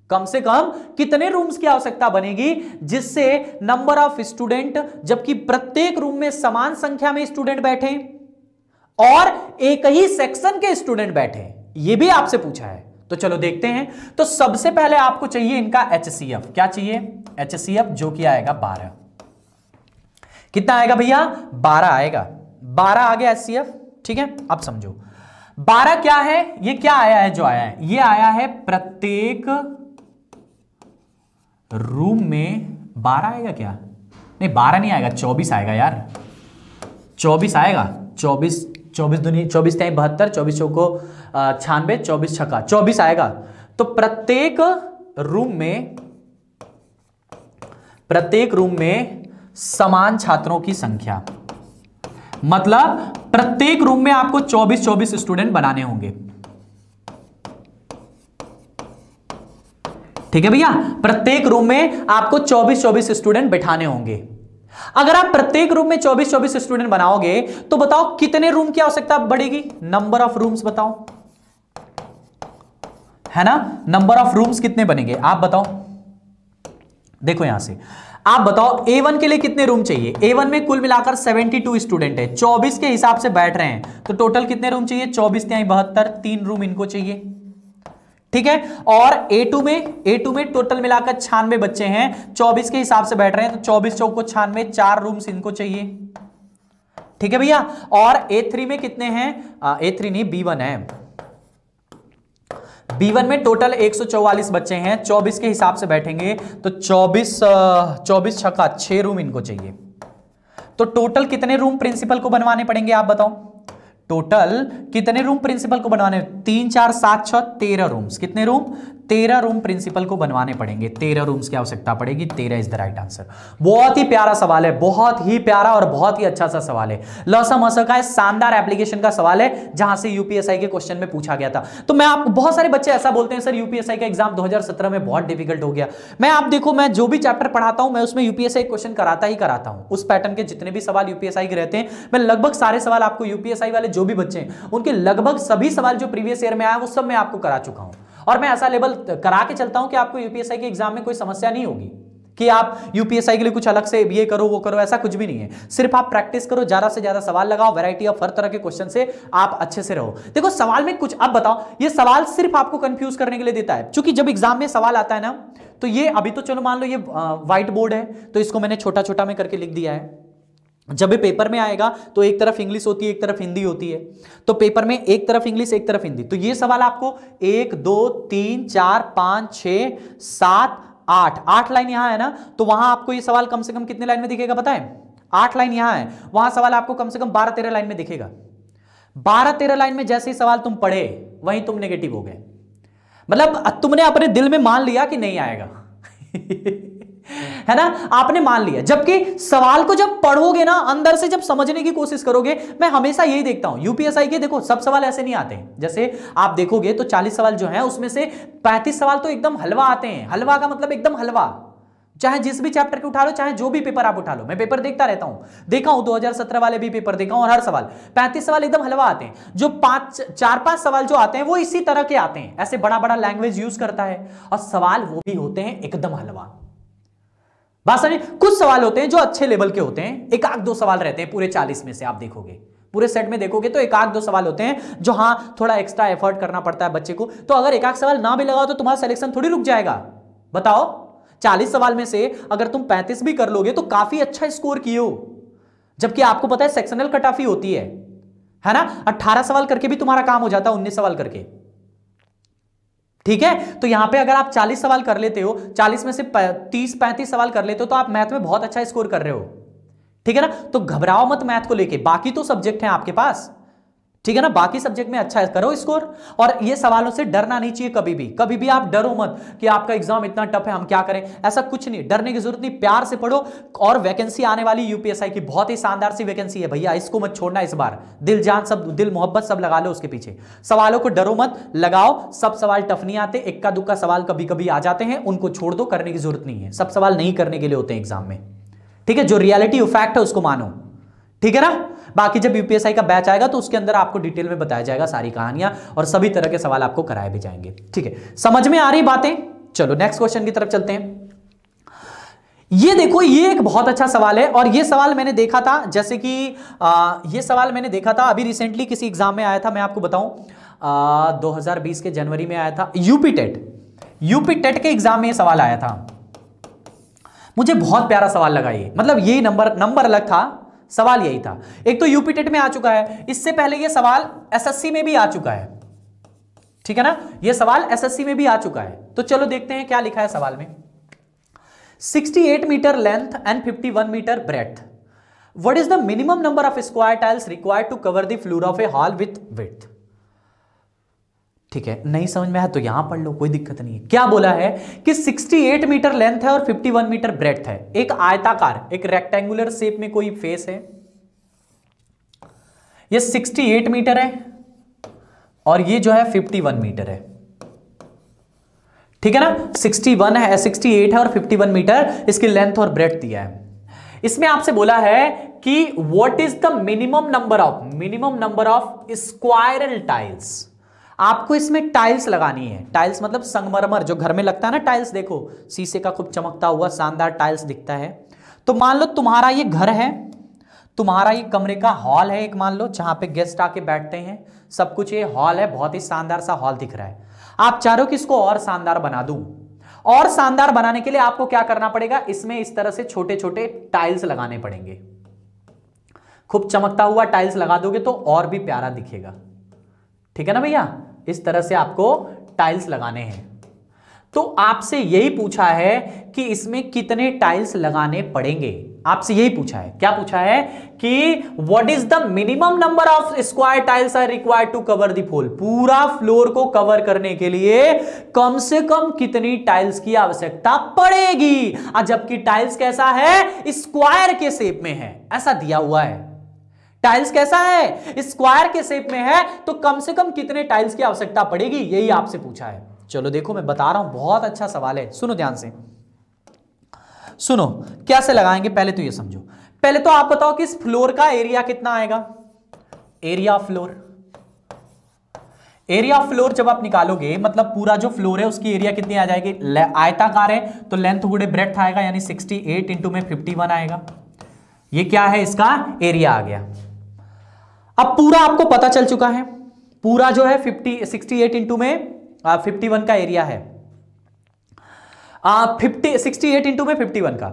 कम से कम कितने रूम्स की आवश्यकता बनेगी जिससे नंबर ऑफ स्टूडेंट जबकि प्रत्येक रूम में समान संख्या में स्टूडेंट बैठे और एक ही सेक्शन के स्टूडेंट बैठे ये भी आपसे पूछा है तो चलो देखते हैं तो सबसे पहले आपको चाहिए इनका एच क्या चाहिए एच जो कि आएगा बारह कितना आएगा भैया बारह आएगा बारह आ गया एस ठीक है अब समझो बारह क्या है ये क्या आया है जो आया है ये आया है प्रत्येक रूम में बारह आएगा क्या नहीं बारह नहीं आएगा चौबीस आएगा यार चौबीस आएगा चौबीस चौबीस दुनिया चौबीस तेईस बहत्तर चौबीस चौको छानबे चौबीस छक्का चौबीस आएगा तो प्रत्येक रूम में प्रत्येक रूम में समान छात्रों की संख्या मतलब प्रत्येक रूम में आपको 24 24 स्टूडेंट बनाने होंगे ठीक है भैया प्रत्येक रूम में आपको 24 24 स्टूडेंट बिठाने होंगे अगर आप प्रत्येक रूम में 24 24 स्टूडेंट बनाओगे तो बताओ कितने रूम की आवश्यकता बढ़ेगी नंबर ऑफ रूम्स बताओ है ना नंबर ऑफ रूम्स कितने बनेंगे आप बताओ देखो यहां से आप बताओ A1 के लिए कितने रूम चाहिए A1 में कुल मिलाकर 72 स्टूडेंट है 24 के हिसाब से बैठ रहे हैं तो टोटल कितने रूम चाहिए 24 त्याई बहत्तर तीन रूम इनको चाहिए ठीक है और A2 में A2 में टोटल मिलाकर छानवे बच्चे हैं 24 के हिसाब से बैठ रहे हैं तो 24 को छानवे चार रूम इनको चाहिए ठीक है भैया और A3 में कितने हैं A3 नहीं B1 है बी वन में टोटल 144 बच्चे हैं 24 के हिसाब से बैठेंगे तो 24 24 छक्का छह रूम इनको चाहिए तो टोटल कितने रूम प्रिंसिपल को बनवाने पड़ेंगे आप बताओ टोटल कितने रूम प्रिंसिपल को बनवाने तीन चार सात छ तेरह रूम्स कितने रूम तेरह रूम प्रिंसिपल को बनवाने पड़ेंगे तेरह रूम्स की आवश्यकता पड़ेगी तेरह इज द राइट आंसर बहुत ही प्यारा सवाल है बहुत ही प्यारा और बहुत ही अच्छा सा सवाल है लसम असर का शानदार एप्लीकेशन का सवाल है जहां से यूपीएसआई के क्वेश्चन में पूछा गया था तो मैं आपको बहुत सारे बच्चे ऐसा बोलते हैं सर यूपीएसआई का एग्जाम दो में बहुत डिफिकल्ट हो गया मैं आप देखो मैं जो भी चैप्टर पढ़ाता हूं मैं उसमें यूपीएसआई क्वेश्चन कराता ही कराता हूं उस पैटर्न के जितने भी सवाल यूपीएसआई के रहते हैं मैं लगभग सारे सवाल आपको यूपीएसआई वाले जो भी बच्चे हैं उनके लगभग सभी सवाल जो प्रीवियस ईयर में आया वो सब मैं आपको करा चुका हूं और मैं ऐसा लेवल करा के चलता हूं कि आपको यूपीएसआई के एग्जाम में कोई समस्या नहीं होगी कि आप यूपीएसआई के लिए कुछ अलग से ये करो वो करो ऐसा कुछ भी नहीं है सिर्फ आप प्रैक्टिस करो ज्यादा से ज्यादा सवाल लगाओ वैरायटी ऑफ हर तरह के क्वेश्चन से आप अच्छे से रहो देखो सवाल में कुछ अब बताओ ये सवाल सिर्फ आपको कंफ्यूज करने के लिए देता है चूंकि जब एग्जाम में सवाल आता है ना तो ये अभी तो चलो मान लो ये व्हाइट बोर्ड है तो इसको मैंने छोटा छोटा में करके लिख दिया है जब भी पेपर में आएगा तो एक तरफ इंग्लिश होती है एक तरफ हिंदी होती है तो पेपर में एक तरफ इंग्लिश एक तरफ हिंदी तो ये सवाल आपको एक दो तीन चार पांच छ सात आठ आठ लाइन यहां है ना तो वहां आपको ये सवाल कम से कम कितने लाइन में दिखेगा बताएं आठ लाइन यहां है वहां सवाल आपको कम से कम बारह तेरह लाइन में दिखेगा बारह तेरह लाइन में जैसे ही सवाल तुम पढ़े वहीं तुम नेगेटिव हो गए मतलब तुमने अपने दिल में मान लिया कि नहीं आएगा है ना आपने मान लिया जबकि सवाल को जब पढ़ोगे ना अंदर से जब समझने की कोशिश करोगे मैं हमेशा यही देखता हूं यूपीएसआई के देखो सब सवाल ऐसे नहीं आते जैसे आप देखोगे तो चालीस सवाल जो है उसमें से पैंतीस सवाल तो एकदम हलवा आते हैं हलवा का मतलब एकदम हलवा चाहे जिस भी चैप्टर के उठा लो चाहे जो भी पेपर आप उठा लो मैं पेपर देखता रहता हूं देखा हूं 2017 वाले भी पेपर देखा हूं और हर सवाल 35 सवाल एकदम हलवा आते हैं जो पांच चार पांच सवाल जो आते हैं वो इसी तरह के आते हैं ऐसे बड़ा बड़ा लैंग्वेज यूज करता है और सवाल वो भी होते हैं एकदम हलवा भाषा में कुछ सवाल होते हैं जो अच्छे लेवल के होते हैं एक आध दो सवाल रहते हैं पूरे चालीस में से आप देखोगे पूरे सेट में देखोगे तो एक आध दो सवाल होते हैं जो हाँ थोड़ा एक्स्ट्रा एफर्ट करना पड़ता है बच्चे को तो अगर एक आध सवाल ना भी लगाओ तो तुम्हारा सिलेक्शन थोड़ी रुक जाएगा बताओ चालीस सवाल में से अगर तुम पैंतीस भी कर लोगे तो काफी अच्छा स्कोर किए हो जबकि आपको पता है सेक्शनल कटाफी होती है है ना अट्ठारह सवाल करके भी तुम्हारा काम हो जाता है उन्नीस सवाल करके ठीक है तो यहां पे अगर आप 40 सवाल कर लेते हो 40 में से 30 35 सवाल कर लेते हो तो आप मैथ में बहुत अच्छा स्कोर कर रहे हो ठीक है ना तो घबराओ मत मैथ को लेके बाकी तो सब्जेक्ट है आपके पास ठीक है ना बाकी सब्जेक्ट में अच्छा करो स्कोर और ये सवालों से डरना नहीं चाहिए कभी भी कभी भी आप डरो मत कि आपका एग्जाम इतना टफ है हम क्या करें ऐसा कुछ नहीं डरने की जरूरत नहीं प्यार से पढ़ो और वैकेंसी आने वाली यूपीएसआई की बहुत ही शानदार सी वैकेंसी है भैया इसको मत छोड़ना इस बार दिल जान सब दिल मोहब्बत सब लगा लो उसके पीछे सवालों को डरो मत लगाओ सब सवाल टफ नहीं आते इक्का दुक्का सवाल कभी कभी आ जाते हैं उनको छोड़ दो करने की जरूरत नहीं है सब सवाल नहीं करने के लिए होते हैं एग्जाम में ठीक है जो रियलिटी फैक्ट है उसको मानो ठीक है ना बाकी जब यूपीएसआई का बैच आएगा तो उसके अंदर आपको डिटेल में बताया जाएगा सारी कहानियां और सभी तरह के सवाल आपको कराए भी जाएंगे ठीक है समझ में आ रही बातें चलो नेक्स्ट क्वेश्चन की तरफ चलते हैं ये देखो ये एक बहुत अच्छा सवाल है और ये सवाल मैंने देखा था जैसे कि आ, ये सवाल मैंने देखा था अभी रिसेंटली किसी एग्जाम में आया था मैं आपको बताऊं दो हजार के जनवरी में आया था यूपी टेट यूपी टेट के एग्जाम में ये सवाल आया था मुझे बहुत प्यारा सवाल लगा ये मतलब ये नंबर नंबर अलग था सवाल यही था एक तो यूपी टेट में आ चुका है इससे पहले यह सवाल सी में भी आ चुका है ठीक है ना यह सवाल एसएससी में भी आ चुका है तो चलो देखते हैं क्या लिखा है सवाल में 68 metre length and 51 metre breadth what is the minimum number of square tiles require to cover the floor of a hall with with ठीक है नहीं समझ में आया तो यहां पढ़ लो कोई दिक्कत नहीं है क्या बोला है कि 68 मीटर लेंथ है और 51 मीटर ब्रेथ है एक आयताकार एक रेक्टेंगुलर शेप में कोई फेस है ये 68 मीटर है और ये जो है 51 मीटर है ठीक है ना 61 है 68 है और 51 मीटर इसकी लेंथ और ब्रेथ दिया है इसमें आपसे बोला है कि what is the minimum number of minimum number of square tiles आपको इसमें टाइल्स लगानी है टाइल्स मतलब संगमरमर जो घर में लगता है ना टाइल्स देखो शीशे का खूब चमकता हुआ शानदार टाइल्स दिखता है तो मान लो तुम्हारा ये घर है तुम्हारा ये कमरे का हॉल है एक मान लो जहां पे गेस्ट आके बैठते हैं सब कुछ ये हॉल है बहुत ही शानदार सा हॉल दिख रहा है आप चाह रहे हो कि इसको और शानदार बना दू और शानदार बनाने के लिए आपको क्या करना पड़ेगा इसमें इस तरह से छोटे छोटे टाइल्स लगाने पड़ेंगे खूब चमकता हुआ टाइल्स लगा दोगे तो और भी प्यारा दिखेगा ठीक है ना भैया इस तरह से आपको टाइल्स लगाने हैं तो आपसे यही पूछा है कि इसमें कितने टाइल्स लगाने पड़ेंगे आपसे यही पूछा है क्या पूछा है कि what is the minimum number of square tiles are required to cover the floor पूरा फ्लोर को कवर करने के लिए कम से कम कितनी टाइल्स की आवश्यकता पड़ेगी जबकि टाइल्स कैसा है स्क्वायर के शेप में है ऐसा दिया हुआ है टाइल्स कैसा है स्क्वायर के शेप में है तो कम से कम कितने टाइल्स की आवश्यकता पड़ेगी यही आपसे पूछा है चलो देखो मैं बता रहा हूं बहुत अच्छा सवाल है सुनो ध्यान से सुनो कैसे लगाएंगे पहले तो ये समझो पहले तो आप बताओ कि इस फ्लोर का एरिया कितना आएगा एरिया फ्लोर एरिया फ्लोर जब आप निकालोगे मतलब पूरा जो फ्लोर है उसकी एरिया कितनी आ जाएगी आयताकार है तो लेंथ गुड़े ब्रेथ आएगा यानी 68 एट इंटू में 51 आएगा ये क्या है इसका एरिया आ गया अब पूरा आपको पता चल चुका है पूरा जो है फिफ्टी सिक्सटी एट इंटू में फिफ्टी वन का एरिया है फिफ्टी सिक्सटी एट इंटू में फिफ्टी वन का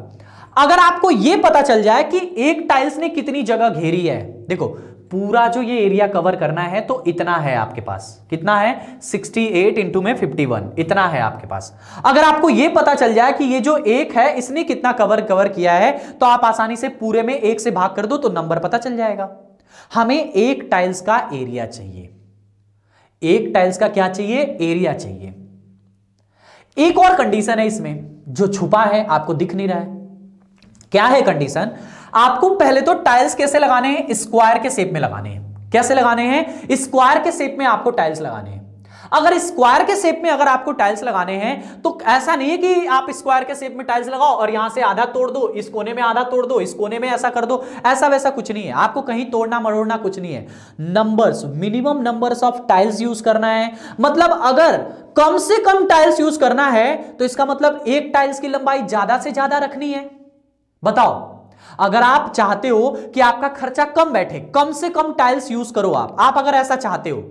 अगर आपको यह पता चल जाए कि एक टाइल्स ने कितनी जगह घेरी है देखो पूरा जो ये एरिया कवर करना है तो इतना है आपके पास कितना है 68 एट इंटू में फिफ्टी इतना है आपके पास अगर आपको ये पता चल जाए कि ये जो एक है इसने कितना कवर कवर किया है तो आप आसानी से पूरे में एक से भाग कर दो तो नंबर पता चल जाएगा हमें एक टाइल्स का एरिया चाहिए एक टाइल्स का क्या चाहिए एरिया चाहिए एक और कंडीशन है इसमें जो छुपा है आपको दिख नहीं रहा है क्या है कंडीशन आपको पहले तो टाइल्स कैसे लगाने हैं स्क्वायर के शेप में लगाने हैं कैसे लगाने हैं स्क्वायर के शेप में आपको टाइल्स लगाने हैं अगर स्क्वायर के शेप में अगर आपको टाइल्स लगाने हैं तो ऐसा नहीं है कि आप स्क्वायर के शेप में टाइल्स लगाओ और यहां से आधा तोड़ दो इस कोने में आधा तोड़ दो इस कोने में ऐसा कर दो ऐसा वैसा कुछ नहीं है आपको कहीं तोड़ना मरोड़ना कुछ नहीं है number minimum number of tiles use करना है मतलब अगर कम से कम टाइल्स यूज करना है तो इसका मतलब एक टाइल्स की लंबाई ज्यादा से ज्यादा रखनी है बताओ अगर आप चाहते हो कि आपका खर्चा कम बैठे कम से कम टाइल्स यूज करो आप आप अगर ऐसा चाहते हो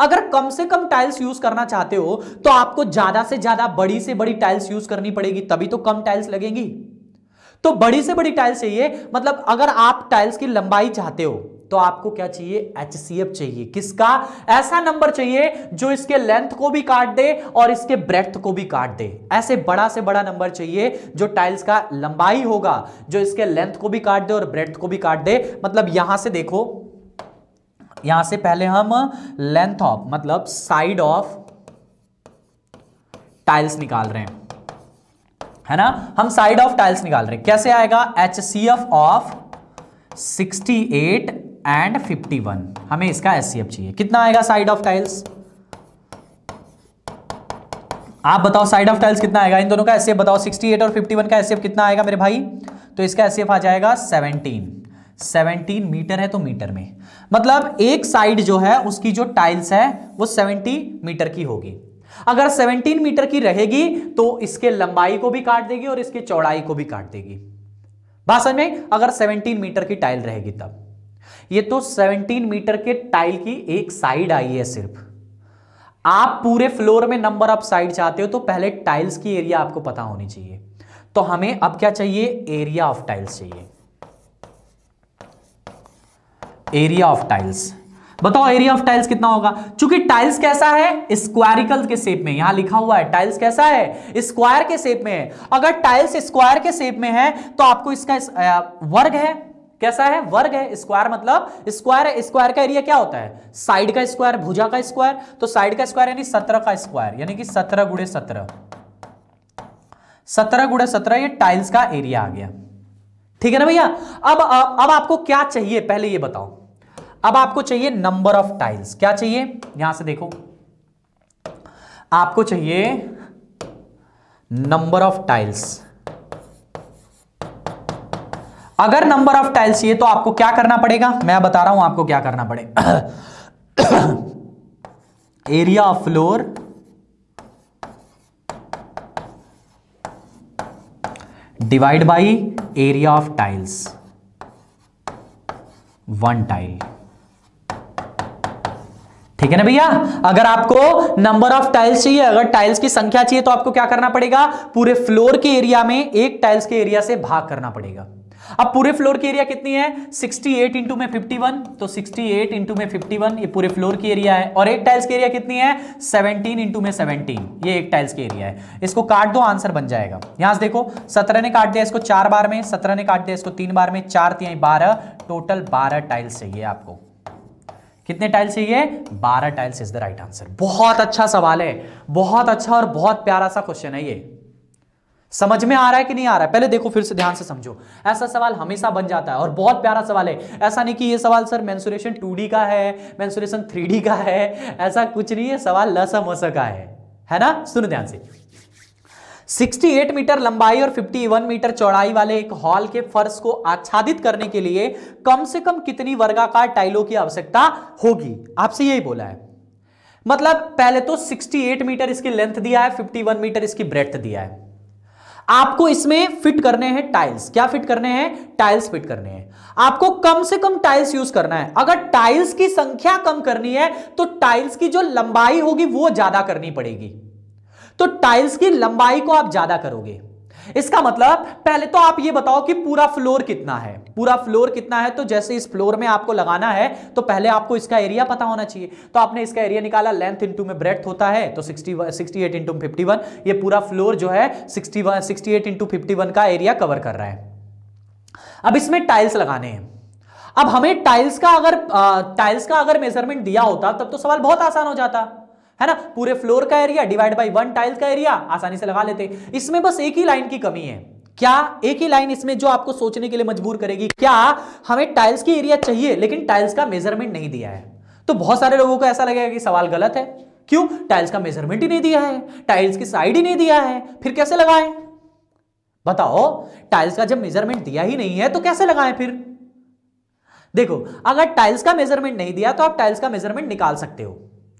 अगर कम से कम टाइल्स यूज करना चाहते हो तो आपको ज्यादा से ज्यादा बड़ी से बड़ी टाइल्स यूज करनी पड़ेगी तभी तो कम टाइल्स लगेंगी तो बड़ी से बड़ी टाइल्स चाहिए मतलब अगर आप टाइल्स की लंबाई चाहते हो तो आपको क्या चाहिए एच चाहिए किसका ऐसा नंबर चाहिए जो इसके लेंथ को भी काट दे और इसके ब्रेथ को भी काट दे ऐसे बड़ा से बड़ा नंबर चाहिए जो टाइल्स का लंबाई होगा जो इसके लेंथ को भी काट दे और ब्रेथ को भी काट दे मतलब यहां से देखो यहां से पहले हम लेंथ ऑफ मतलब साइड ऑफ टाइल्स निकाल रहे हैं है ना हम साइड ऑफ टाइल्स निकाल रहे हैं कैसे आएगा H C F of sixty eight and fifty one हमें इसका एस सी एफ चाहिए कितना आएगा साइड ऑफ टाइल्स आप बताओ साइड ऑफ टाइल्स कितना आएगा इन दोनों का एस सी एफ बताओ सिक्सटी एट और फिफ्टी वन का एस सी एफ कितना आएगा मेरे भाई तो इसका एस सी एफ आ जाएगा सेवनटीन 17 मीटर है तो मीटर में मतलब एक साइड जो है उसकी जो टाइल्स है वो 70 मीटर की होगी अगर 17 मीटर की रहेगी तो इसके लंबाई को भी काट देगी और इसके चौड़ाई को भी काट देगी भाषण में अगर 17 मीटर की टाइल रहेगी तब ये तो 17 मीटर के टाइल की एक साइड आई है सिर्फ आप पूरे फ्लोर में नंबर ऑफ साइड चाहते हो तो पहले टाइल्स की एरिया आपको पता होनी चाहिए तो हमें अब क्या चाहिए एरिया ऑफ टाइल्स चाहिए एरिया ऑफ टाइल्स बताओ एरिया ऑफ टाइल्स कितना होगा क्योंकि टाइल्स कैसा है स्क्वायरिकल के शेप में यहां लिखा हुआ है टाइल्स कैसा है स्क्वायर के शेप में है अगर टाइल्स स्क्वायर के शेप में है तो आपको इसका वर्ग है कैसा है वर्ग है स्क्वायर मतलब स्क्वायर है स्क्वायर का एरिया क्या होता है साइड का स्क्वायर भुजा का स्क्वायर तो साइड का स्क्वायर यानी सत्रह का स्क्वायर यानी कि सत्रह गुड़े सत्रह सत्रह गुड़े सत्रह ये टाइल्स का एरिया आ गया ठीक है ना भैया अब अब आपको क्या चाहिए पहले ये बताओ अब आपको चाहिए नंबर ऑफ टाइल्स क्या चाहिए यहां से देखो आपको चाहिए नंबर ऑफ टाइल्स अगर नंबर ऑफ टाइल्स चाहिए तो आपको क्या करना पड़ेगा मैं बता रहा हूं आपको क्या करना पड़ेगा area of floor divide by area of tiles one tile ठीक है ना भैया अगर आपको नंबर ऑफ टाइल्स चाहिए अगर टाइल्स की संख्या चाहिए तो आपको क्या करना पड़ेगा पूरे फ्लोर के एरिया में एक टाइल्स के एरिया से भाग करना पड़ेगा अब पूरे फ्लोर की एरिया कितनी है 68 एट इंटू में फिफ्टी तो 68 एट इंटू में फिफ्टी ये पूरे फ्लोर की एरिया है और एक टाइल्स की एरिया कितनी है 17 इंटू में 17 ये एक टाइल्स की एरिया है इसको काट दो आंसर बन जाएगा यहां से देखो 17 ने काट दिया इसको चार बार में 17 ने काट दिया इसको तीन बार में चार तीन बारह टोटल बारह टाइल्स चाहिए आपको कितने टाइल चाहिए बारह tiles is the right answer बहुत अच्छा सवाल है बहुत अच्छा और बहुत प्यारा सा क्वेश्चन है ये समझ में आ रहा है कि नहीं आ रहा है पहले देखो फिर से ध्यान से समझो ऐसा सवाल हमेशा बन जाता है और बहुत प्यारा सवाल है ऐसा नहीं कि ये सवाल सर मैंसुरेशन टू का है मैंसुरेशन थ्री का है ऐसा कुछ नहीं है सवाल मस का है है ना सुनो ध्यान से 68 मीटर लंबाई और 51 मीटर चौड़ाई वाले एक हॉल के फर्श को आच्छादित करने के लिए कम से कम कितनी वर्गाकार टाइलों की आवश्यकता होगी आपसे यही बोला है मतलब पहले तो 68 मीटर इसकी लेंथ दिया है 51 मीटर इसकी ब्रेथ दिया है आपको इसमें फिट करने हैं टाइल्स क्या फिट करने हैं टाइल्स फिट करने हैं आपको कम से कम टाइल्स यूज करना है अगर टाइल्स की संख्या कम करनी है तो टाइल्स की जो लंबाई होगी वो ज्यादा करनी पड़ेगी तो टाइल्स की लंबाई को आप ज्यादा करोगे इसका मतलब पहले तो आप ये बताओ कि पूरा फ्लोर कितना है पूरा फ्लोर कितना है तो जैसे इस फ्लोर में आपको लगाना है तो पहले आपको इसका एरिया पता होना चाहिए तो आपने इसका एरिया निकाला लेंथ इनटू में ब्रेथ होता है तो 60 68 इंटू फिफ्टी वन ये पूरा फ्लोर जो है 61 68 इनटू 51 का एरिया कवर कर रहा है अब इसमें टाइल्स लगाने हैं अब हमें टाइल्स का अगर टाइल्स का अगर मेजरमेंट दिया होता तब तो सवाल बहुत आसान हो जाता है ना पूरे फ्लोर का area divide by one tiles का एरिया आसानी से लगा लेते इसमें बस एक ही लाइन की कमी है क्या एक ही लाइन इसमें जो आपको सोचने के लिए मजबूर करेगी क्या हमें टाइल्स की एरिया चाहिए लेकिन टाइल्स का मेजरमेंट नहीं दिया है तो बहुत सारे लोगों को ऐसा लगेगा कि सवाल गलत है क्यों टाइल्स का मेजरमेंट ही नहीं दिया है टाइल्स की साइड ही नहीं दिया है फिर कैसे लगाएं बताओ टाइल्स का जब मेजरमेंट दिया ही नहीं है तो कैसे लगाएं फिर देखो अगर टाइल्स का मेजरमेंट नहीं दिया तो आप टाइल्स का मेजरमेंट निकाल सकते हो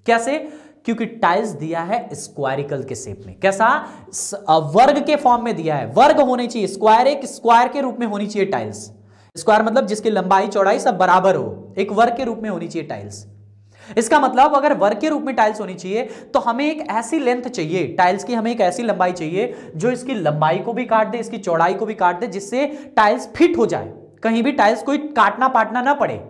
कैसे क्योंकि टाइल्स दिया है स्क्वायरिकल के शेप में कैसा वर्ग के फॉर्म में दिया है वर्ग होने चाहिए स्क्वायर एक स्क्वायर के रूप में होनी चाहिए टाइल्स स्क्वायर मतलब जिसकी लंबाई चौड़ाई सब बराबर हो एक वर्ग के रूप में होनी चाहिए टाइल्स इसका मतलब अगर वर्ग के रूप में टाइल्स होनी चाहिए तो हमें एक ऐसी लेंथ चाहिए टाइल्स की हमें एक ऐसी लंबाई चाहिए जो इसकी लंबाई को भी काट दे इसकी चौड़ाई को भी काट दे जिससे टाइल्स फिट हो जाए कहीं भी टाइल्स कोई काटना पाटना ना पड़े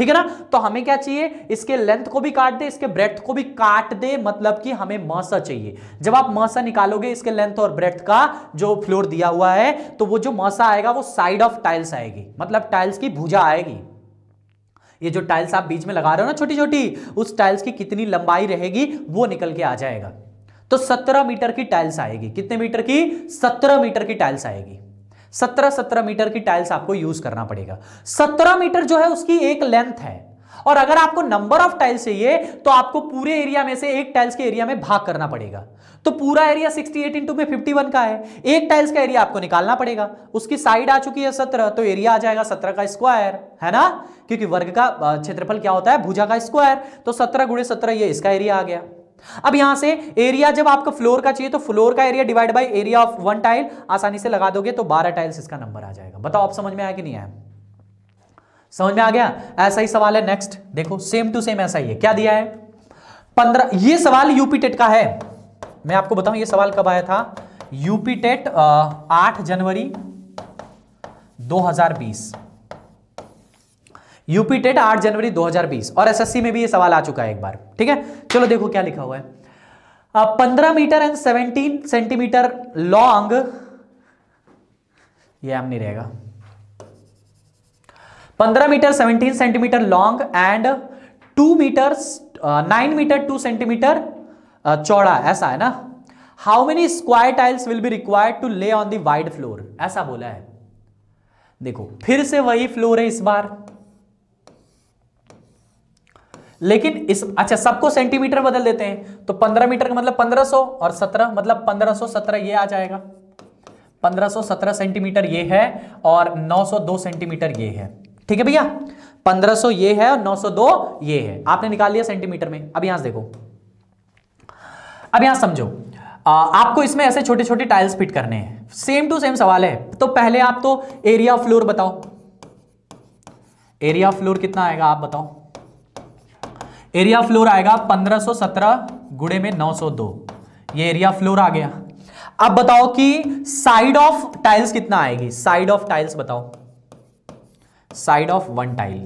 ठीक है ना तो हमें क्या चाहिए इसके लेंथ को भी काट दे इसके ब्रेथ को भी काट दे मतलब कि हमें मसा चाहिए जब आप मसा निकालोगे इसके लेंथ और ब्रेथ का जो फ्लोर दिया हुआ है तो वो जो मसा आएगा वो साइड ऑफ टाइल्स आएगी मतलब टाइल्स की भुजा आएगी ये जो टाइल्स आप बीच में लगा रहे हो ना छोटी छोटी उस टाइल्स की कितनी लंबाई रहेगी वो निकल के आ जाएगा तो 17 मीटर की टाइल्स आएगी कितने मीटर की 17 मीटर की टाइल्स आएगी सत्रह सत्रह मीटर की टाइल्स आपको यूज करना पड़ेगा सत्रह मीटर जो है उसकी एक लेंथ है और अगर आपको नंबर ऑफ टाइल्स चाहिए तो आपको पूरे एरिया में से एक टाइल्स के एरिया में भाग करना पड़ेगा तो पूरा एरिया 68 एट इंटू में फिफ्टी का है एक टाइल्स का एरिया आपको निकालना पड़ेगा उसकी साइड आ चुकी है 17 तो एरिया आ जाएगा 17 का स्क्वायर है ना क्योंकि वर्ग का क्षेत्रफल क्या होता है भुजा का स्क्वायर तो 17 गुड़े सत्रह ये इसका एरिया आ गया अब यहां से एरिया जब आपको फ्लोर का चाहिए तो फ्लोर का area divide by area of one tile आसानी से लगा दोगे तो बारह टाइल्स इसका नंबर आ जाएगा बताओ आप समझ में आया कि नहीं आया समझ में आ गया ऐसा ही सवाल है नेक्स्ट देखो सेम टू सेम ऐसा ही है क्या दिया है पंद्रह ये सवाल यूपी टेट का है मैं आपको बताऊं ये सवाल कब आया था यूपी टेट आठ जनवरी 2020 यूपी टेट आठ जनवरी 2020 और एसएससी में भी ये सवाल आ चुका है एक बार ठीक है चलो देखो क्या लिखा हुआ है पंद्रह metre and seventeen centimetre long ये एम नहीं रहेगा पंद्रह metre seventeen centimetre long and two metre nine metre two centimetre चौड़ा ऐसा है ना how many square tiles will be required to lay on the wide floor ऐसा बोला है देखो फिर से वही फ्लोर है इस बार लेकिन इस अच्छा सबको सेंटीमीटर बदल देते हैं तो 15 मीटर का मतलब 1500 और 17 मतलब 1517 ये आ जाएगा 1517 सेंटीमीटर ये है और 902 सेंटीमीटर ये है ठीक है भैया 1500 ये है और 902 ये है आपने निकाल लिया सेंटीमीटर में अब यहां से देखो अब यहां समझो आ, आपको इसमें ऐसे छोटे छोटे टाइल्स फिट करने हैं सेम टू सेम सवाल है तो पहले आप तो एरिया फ्लोर बताओ एरिया ऑफ फ्लोर कितना आएगा आप बताओ एरिया फ्लोर आएगा 1517 गुड़े में 902 ये एरिया फ्लोर आ गया अब बताओ कि साइड ऑफ टाइल्स कितना आएगी साइड ऑफ टाइल्स बताओ साइड ऑफ वन टाइल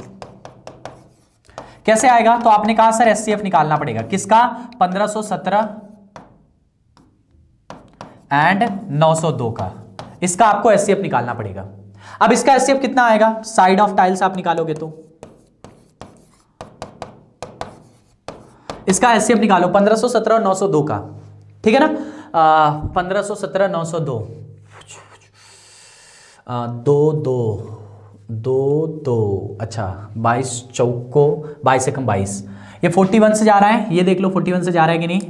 कैसे आएगा तो आपने कहा सर एस निकालना पड़ेगा किसका 1517 एंड 902 का इसका आपको एस निकालना पड़ेगा अब इसका एस कितना आएगा साइड ऑफ टाइल्स आप निकालोगे तो इसका एलसीएम निकालो 1517 सौ 902 का ठीक है ना पंद्रह सौ सत्रह नौ सौ दो दो दो दो दो अच्छा बाईस चौको बाईस एकम बाईस ये फोर्टी वन से जा रहा है ये देख लो फोर्टी वन से जा रहा है कि नहीं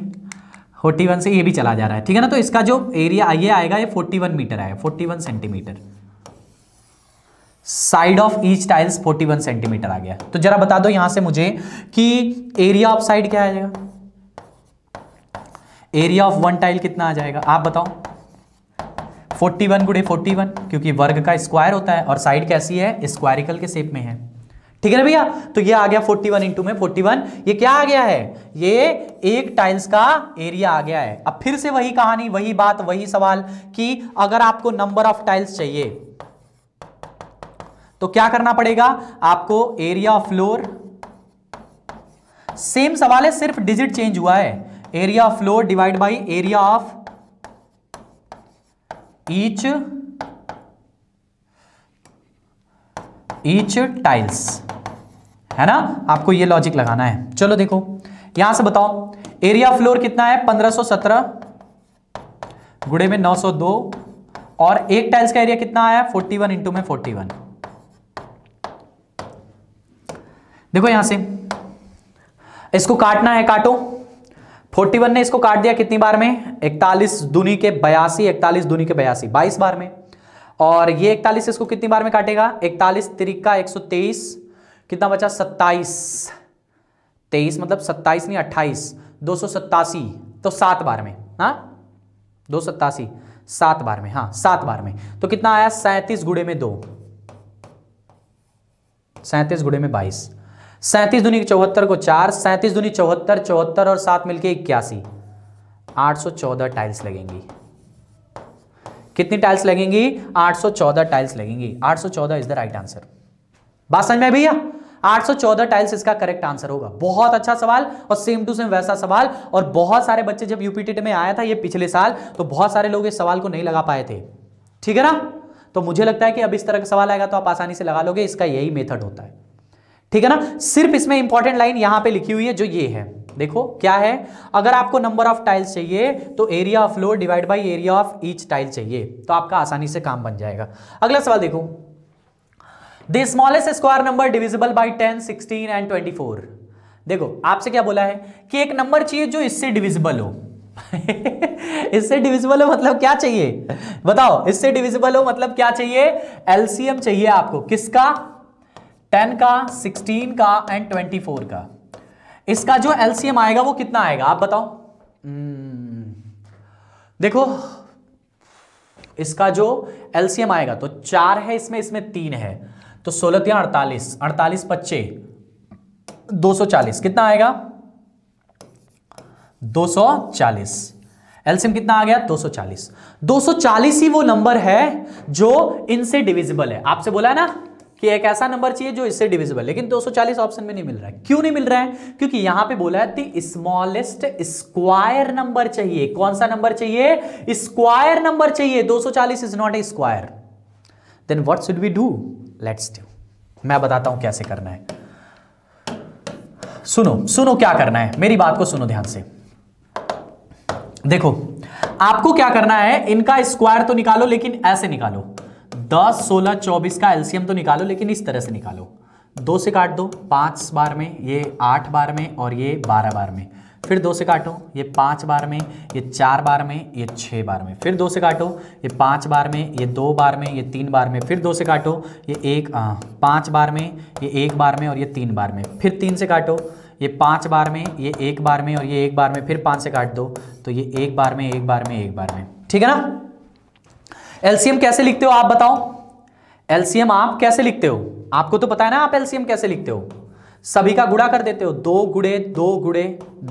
फोर्टी वन से ये भी चला जा रहा है ठीक है ना तो इसका जो एरिया ये आएगा ये फोर्टी वन मीटर आया forty one centimetre side of each tiles 41 centimetre आ गया तो जरा बता दो यहां से मुझे कि एरिया ऑफ साइड क्या आ जाएगा एरिया ऑफ वन टाइल कितना आ जाएगा आप बताओ 41 वन गुड़े फोर्टी क्योंकि वर्ग का स्क्वायर होता है और साइड कैसी है स्क्वायरिकल के शेप में है ठीक है ना भैया तो ये आ गया 41 वन इंटू में फोर्टी ये क्या आ गया है ये एक टाइल्स का एरिया आ गया है अब फिर से वही कहानी वही बात वही सवाल कि अगर आपको नंबर ऑफ टाइल्स चाहिए तो क्या करना पड़ेगा आपको एरिया ऑफ फ्लोर सेम सवाल है सिर्फ डिजिट चेंज हुआ है area of floor divide by area of each each tiles है ना आपको ये लॉजिक लगाना है चलो देखो यहां से बताओ एरिया फ्लोर कितना है 1517 गुड़े में 902 और एक टाइल्स का एरिया कितना आया 41 वन इंटू में 41 देखो यहां से इसको काटना है काटो 41 ने इसको काट दिया कितनी बार में 41 दूनी के बयासी 41 दुनी के बयासी 22 बार में और ये 41 इसको कितनी बार में काटेगा 41 तिरिका 123 कितना बचा 27 23 मतलब 27 नहीं 28 दो तो सात बार में हाँ दो सत्तासी सात बार में हाँ सात बार में तो कितना आया सैंतीस गुड़े में दो सैंतीस गुड़े में बाईस सैंतीस दुनी चौहत्तर को चार सैंतीस दुनी चौहत्तर चौहत्तर और सात मिलके इक्यासी आठ सौ चौदह टाइल्स लगेंगी कितनी टाइल्स लगेंगी आठ सौ चौदह टाइल्स लगेंगी आठ सौ चौदह इज द राइट आंसर बात समझ में भैया 814 टाइल्स इसका करेक्ट आंसर होगा बहुत अच्छा सवाल और सेम टू सेम वैसा सवाल और बहुत सारे बच्चे जब यूपीटेट में आया था ये पिछले साल तो बहुत सारे लोग इस सवाल को नहीं लगा पाए थे ठीक है ना तो मुझे लगता है कि अब इस तरह का सवाल आएगा तो आप आसानी से लगा लोगे इसका यही मेथड होता है ठीक है ना सिर्फ इसमें इंपॉर्टेंट लाइन यहां पे लिखी हुई है जो ये है देखो क्या है अगर आपको नंबर ऑफ टाइल्स चाहिए तो area of floor divide by area of each tile चाहिए तो आपका आसानी से काम बन जाएगा अगला सवाल देखो the smallest square number divisible by ten sixteen and twenty four देखो आपसे क्या बोला है कि एक नंबर चाहिए जो इससे डिविजिबल हो इससे डिविजिबल हो मतलब क्या चाहिए बताओ इससे डिविजिबल हो मतलब क्या चाहिए एलसीएम चाहिए आपको किसका 10 का 16 का एंड 24 का इसका जो एलसीएम आएगा वो कितना आएगा आप बताओ हम्म। देखो इसका जो एलसीएम आएगा तो चार है इसमें इसमें तीन है तो सोलह तीन अड़तालीस अड़तालीस पच्चे दो सौ चालीस कितना आएगा दो सौ चालीस एलसीएम कितना आ गया 240 240 ही वो नंबर है जो इनसे डिविजिबल है आपसे बोला है ना कि एक ऐसा नंबर चाहिए जो इससे डिविजिबल लेकिन 240 ऑप्शन में नहीं मिल रहा है क्यों नहीं मिल रहा है क्योंकि यहां पे बोला है द स्मॉलेस्ट स्क्वायर नंबर चाहिए कौन सा नंबर चाहिए स्क्वायर नंबर चाहिए 240 is not a square then what should we do let's do मैं बताता हूं कैसे करना है सुनो सुनो क्या करना है मेरी बात को सुनो ध्यान से देखो आपको क्या करना है इनका स्क्वायर तो निकालो लेकिन ऐसे निकालो दस सोलह चौबीस का एलसीएम तो निकालो लेकिन इस तरह से निकालो दो से काट दो पाँच बार में ये आठ बार में और ये बारह बार में फिर दो से काटो ये पाँच बार में ये चार बार में ये छः बार में फिर दो से काटो ये पाँच बार में ये दो बार में ये तीन बार में फिर दो से काटो ये एक हाँ, पाँच बार में ये एक बार में और ये तीन बार में फिर तीन से काटो ये पाँच बार में ये एक बार में और ये एक बार में फिर पाँच से काट दो तो ये एक बार में एक बार में एक बार में ठीक है ना एलसीएम कैसे लिखते हो आप बताओ एलसीएम आप कैसे लिखते हो आपको तो पता है ना आप एलसीएम कैसे लिखते हो सभी का गुड़ा कर देते हो दो गुड़े दो गुड़े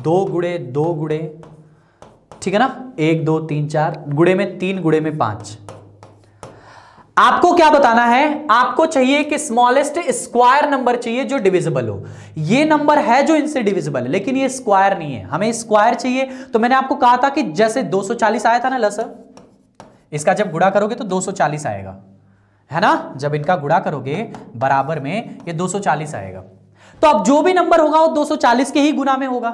दो गुड़े दो गुड़े ठीक है ना एक दो तीन चार गुड़े में तीन गुड़े में पांच आपको क्या बताना है आपको चाहिए कि स्मॉलेस्ट स्क्वायर नंबर चाहिए जो डिविजिबल हो ये नंबर है जो इनसे डिविजिबल है लेकिन ये स्क्वायर नहीं है हमें स्क्वायर चाहिए तो मैंने आपको कहा था कि जैसे 240 आया था ना लसर इसका जब गुड़ा करोगे तो 240 आएगा है ना जब इनका गुड़ा करोगे बराबर में ये 240 आएगा तो अब जो भी नंबर होगा वो 240 के ही गुना में होगा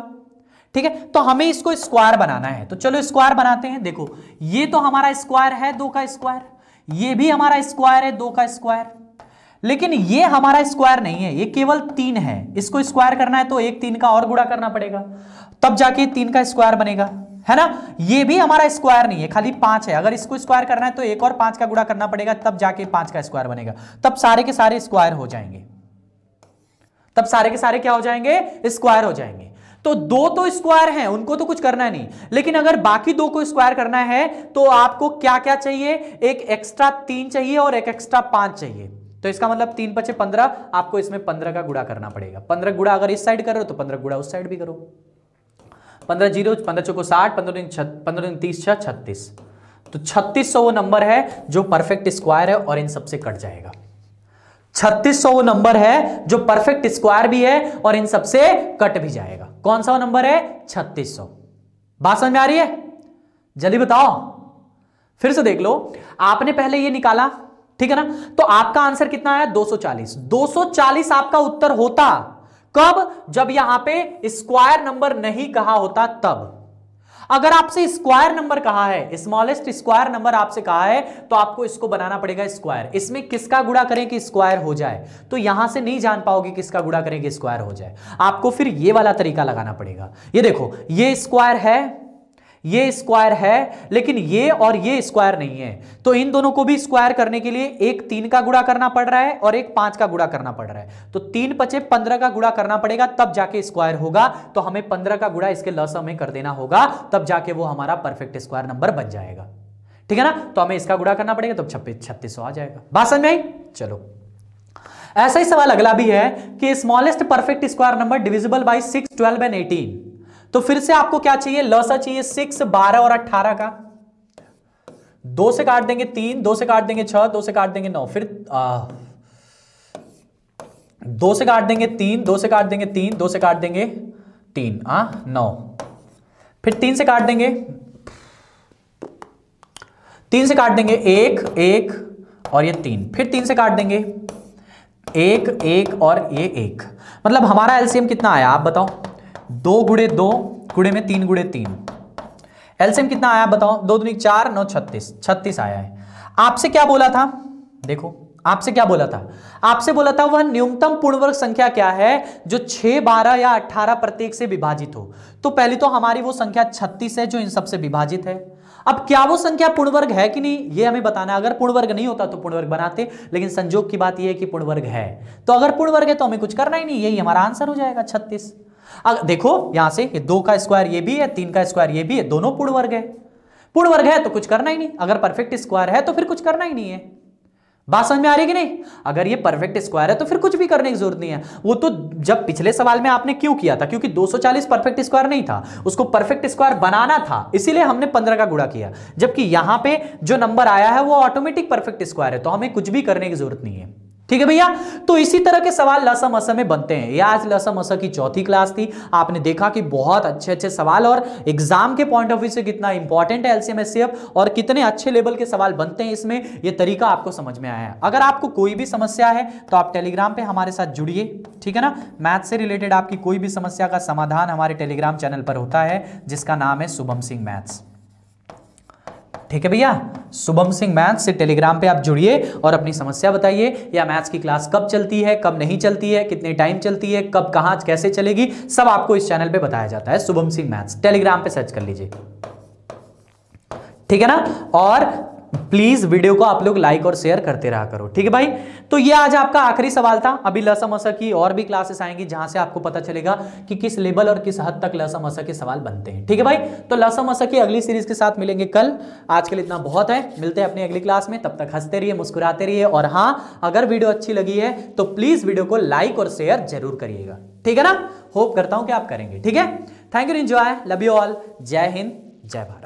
ठीक है तो हमें इसको स्क्वायर बनाना है तो चलो स्क्वायर बनाते हैं देखो ये तो हमारा स्क्वायर है दो का स्क्वायर ये भी हमारा स्क्वायर है दो का स्क्वायर लेकिन ये हमारा स्क्वायर नहीं है ये केवल तीन है इसको स्क्वायर करना है तो एक तीन का और गुड़ा करना पड़ेगा तब जाके तीन का स्क्वायर बनेगा है ना ये भी हमारा स्क्वायर नहीं है खाली पांच है अगर इसको स्क्वायर करना है तो एक और पांच का गुड़ा करना पड़ेगा तब जाके पांच का स्क्वायर बनेगा तब सारे के सारे स्क्वायर हो जाएंगे तब सारे के सारे क्या हो जाएंगे स्क्वायर हो जाएंगे तो दो तो स्क्वायर हैं उनको तो कुछ करना नहीं लेकिन अगर बाकी दो को स्क्वायर करना है तो आपको क्या क्या चाहिए एक एक्स्ट्रा तीन चाहिए और एक एक्स्ट्रा पांच चाहिए तो इसका मतलब तीन पचे पंद्रह आपको इसमें पंद्रह का गुड़ा करना पड़ेगा पंद्रह गुड़ा अगर इस साइड करो तो पंद्रह गुड़ा उस साइड भी करो पंद्रह जीरो पंद्रह चौको साठ पंद्रह पंद्रह दिन तीस छः छत्तीस तो छत्तीस सौ वो नंबर है जो परफेक्ट स्क्वायर है और इन सबसे कट जाएगा छत्तीस सौ वो नंबर है जो परफेक्ट स्क्वायर भी है और इन सबसे कट भी जाएगा कौन सा वो नंबर है छत्तीस बात समझ में आ रही है जल्दी बताओ फिर से देख लो आपने पहले ये निकाला ठीक है ना तो आपका आंसर कितना आया 240 240 आपका उत्तर होता कब जब यहां पे स्क्वायर नंबर नहीं कहा होता तब अगर आपसे स्क्वायर नंबर कहा है स्मॉलेस्ट स्क्वायर नंबर आपसे कहा है तो आपको इसको बनाना पड़ेगा स्क्वायर इसमें किसका गुड़ा करें कि स्क्वायर हो जाए तो यहां से नहीं जान पाओगे किसका गुड़ा करें कि स्क्वायर हो जाए आपको फिर ये वाला तरीका लगाना पड़ेगा ये देखो ये स्क्वायर है ये स्क्वायर है लेकिन ये और ये स्क्वायर नहीं है तो इन दोनों को भी स्क्वायर करने के लिए एक तीन का गुड़ा करना पड़ रहा है और एक पांच का गुड़ा करना पड़ रहा है तो तीन पचे पंद्रह का गुड़ा करना पड़ेगा तब जाके स्क्वायर होगा तो हमें पंद्रह का गुड़ा इसके लस हमें कर देना होगा तब जाके वो हमारा परफेक्ट स्क्वायर नंबर बन जाएगा ठीक है ना तो हमें इसका गुड़ा करना पड़ेगा तब तो छब्बीस छत्तीस आ जाएगा बात समझ में आई चलो ऐसा ही सवाल अगला भी है कि smallest perfect square number divisible by six twelve and eighteen तो फिर से आपको क्या चाहिए लसा चाहिए सिक्स बारह और अट्ठारह का दो से काट देंगे तीन दो से काट देंगे छह दो से काट देंगे नौ फिर आ, दो से काट देंगे तीन दो से काट देंगे तीन दो से काट देंगे तीन आ नौ फिर तीन से काट देंगे तीन से काट देंगे एक एक और ये तीन फिर तीन से काट देंगे एक एक और ये एक मतलब हमारा एलसीएम कितना आया आप बताओ दो गुड़े दो गुड़े में तीन गुड़े तीन एल्सियम कितना आया बताओ दो दुनिक चार नौ छत्तीस छत्तीस आया है आपसे क्या बोला था देखो आपसे क्या बोला था आपसे बोला था वह न्यूनतम वर्ग संख्या क्या है जो 6, 12 या 18 प्रत्येक से विभाजित हो तो पहले तो हमारी वो संख्या 36 है जो इन सबसे विभाजित है अब क्या वो संख्या वर्ग है कि नहीं ये हमें बताना अगर पूर्णवर्ग नहीं होता तो वर्ग बनाते लेकिन संजोग की बात यह है कि वर्ग है तो अगर पूर्णवर्ग है तो हमें कुछ करना ही नहीं यही हमारा आंसर हो जाएगा छत्तीस अगर देखो यहां से ये दो का स्क्वायर ये भी है तीन का स्क्वायर ये भी है दोनों पूर्ण वर्ग है पूर्ण वर्ग है तो कुछ करना ही नहीं अगर परफेक्ट स्क्वायर है तो फिर कुछ करना ही नहीं है बात समझ में आ रही कि नहीं अगर ये परफेक्ट स्क्वायर है तो फिर कुछ भी करने की जरूरत नहीं है वो तो जब पिछले सवाल में आपने क्यों किया था क्योंकि 240 परफेक्ट स्क्वायर नहीं था उसको परफेक्ट स्क्वायर बनाना था इसीलिए हमने 15 का गुड़ा किया जबकि यहां पे जो नंबर आया है वो ऑटोमेटिक परफेक्ट स्क्वायर है तो हमें कुछ भी करने की जरूरत नहीं है ठीक है भैया तो इसी तरह के सवाल लसम असम में बनते हैं ये आज लसम असम की चौथी क्लास थी आपने देखा कि बहुत अच्छे अच्छे सवाल और एग्जाम के पॉइंट ऑफ व्यू से कितना इंपॉर्टेंट है एलसीएम एससीएफ और कितने अच्छे लेवल के सवाल बनते हैं इसमें यह तरीका आपको समझ में आया है अगर आपको कोई भी समस्या है तो आप टेलीग्राम पर हमारे साथ जुड़िए ठीक है ना मैथ से रिलेटेड आपकी कोई भी समस्या का समाधान हमारे टेलीग्राम चैनल पर होता है जिसका नाम है शुभम सिंह मैथ्स ठीक है भैया शुभम सिंह मैथ्स से टेलीग्राम पे आप जुड़िए और अपनी समस्या बताइए या मैथ्स की क्लास कब चलती है कब नहीं चलती है कितने टाइम चलती है कब कहां कैसे चलेगी सब आपको इस चैनल पे बताया जाता है शुभम सिंह मैथ्स टेलीग्राम पे सर्च कर लीजिए ठीक है ना और प्लीज वीडियो को आप लोग लाइक और शेयर करते रहा करो ठीक है भाई तो ये आज आपका आखिरी सवाल था अभी लसम मसा की और भी क्लासेस आएंगी जहां से आपको पता चलेगा कि किस लेवल और किस हद तक लसम मसा के सवाल बनते हैं ठीक है भाई तो लसम मसा की अगली सीरीज के साथ मिलेंगे कल आज के लिए इतना बहुत है मिलते हैं अपनी अगली क्लास में तब तक हंसते रहिए मुस्कुराते रहिए और हाँ अगर वीडियो अच्छी लगी है तो प्लीज वीडियो को लाइक और शेयर जरूर करिएगा ठीक है ना होप करता हूं कि आप करेंगे ठीक है thank you enjoy love you all जय हिंद जय भारत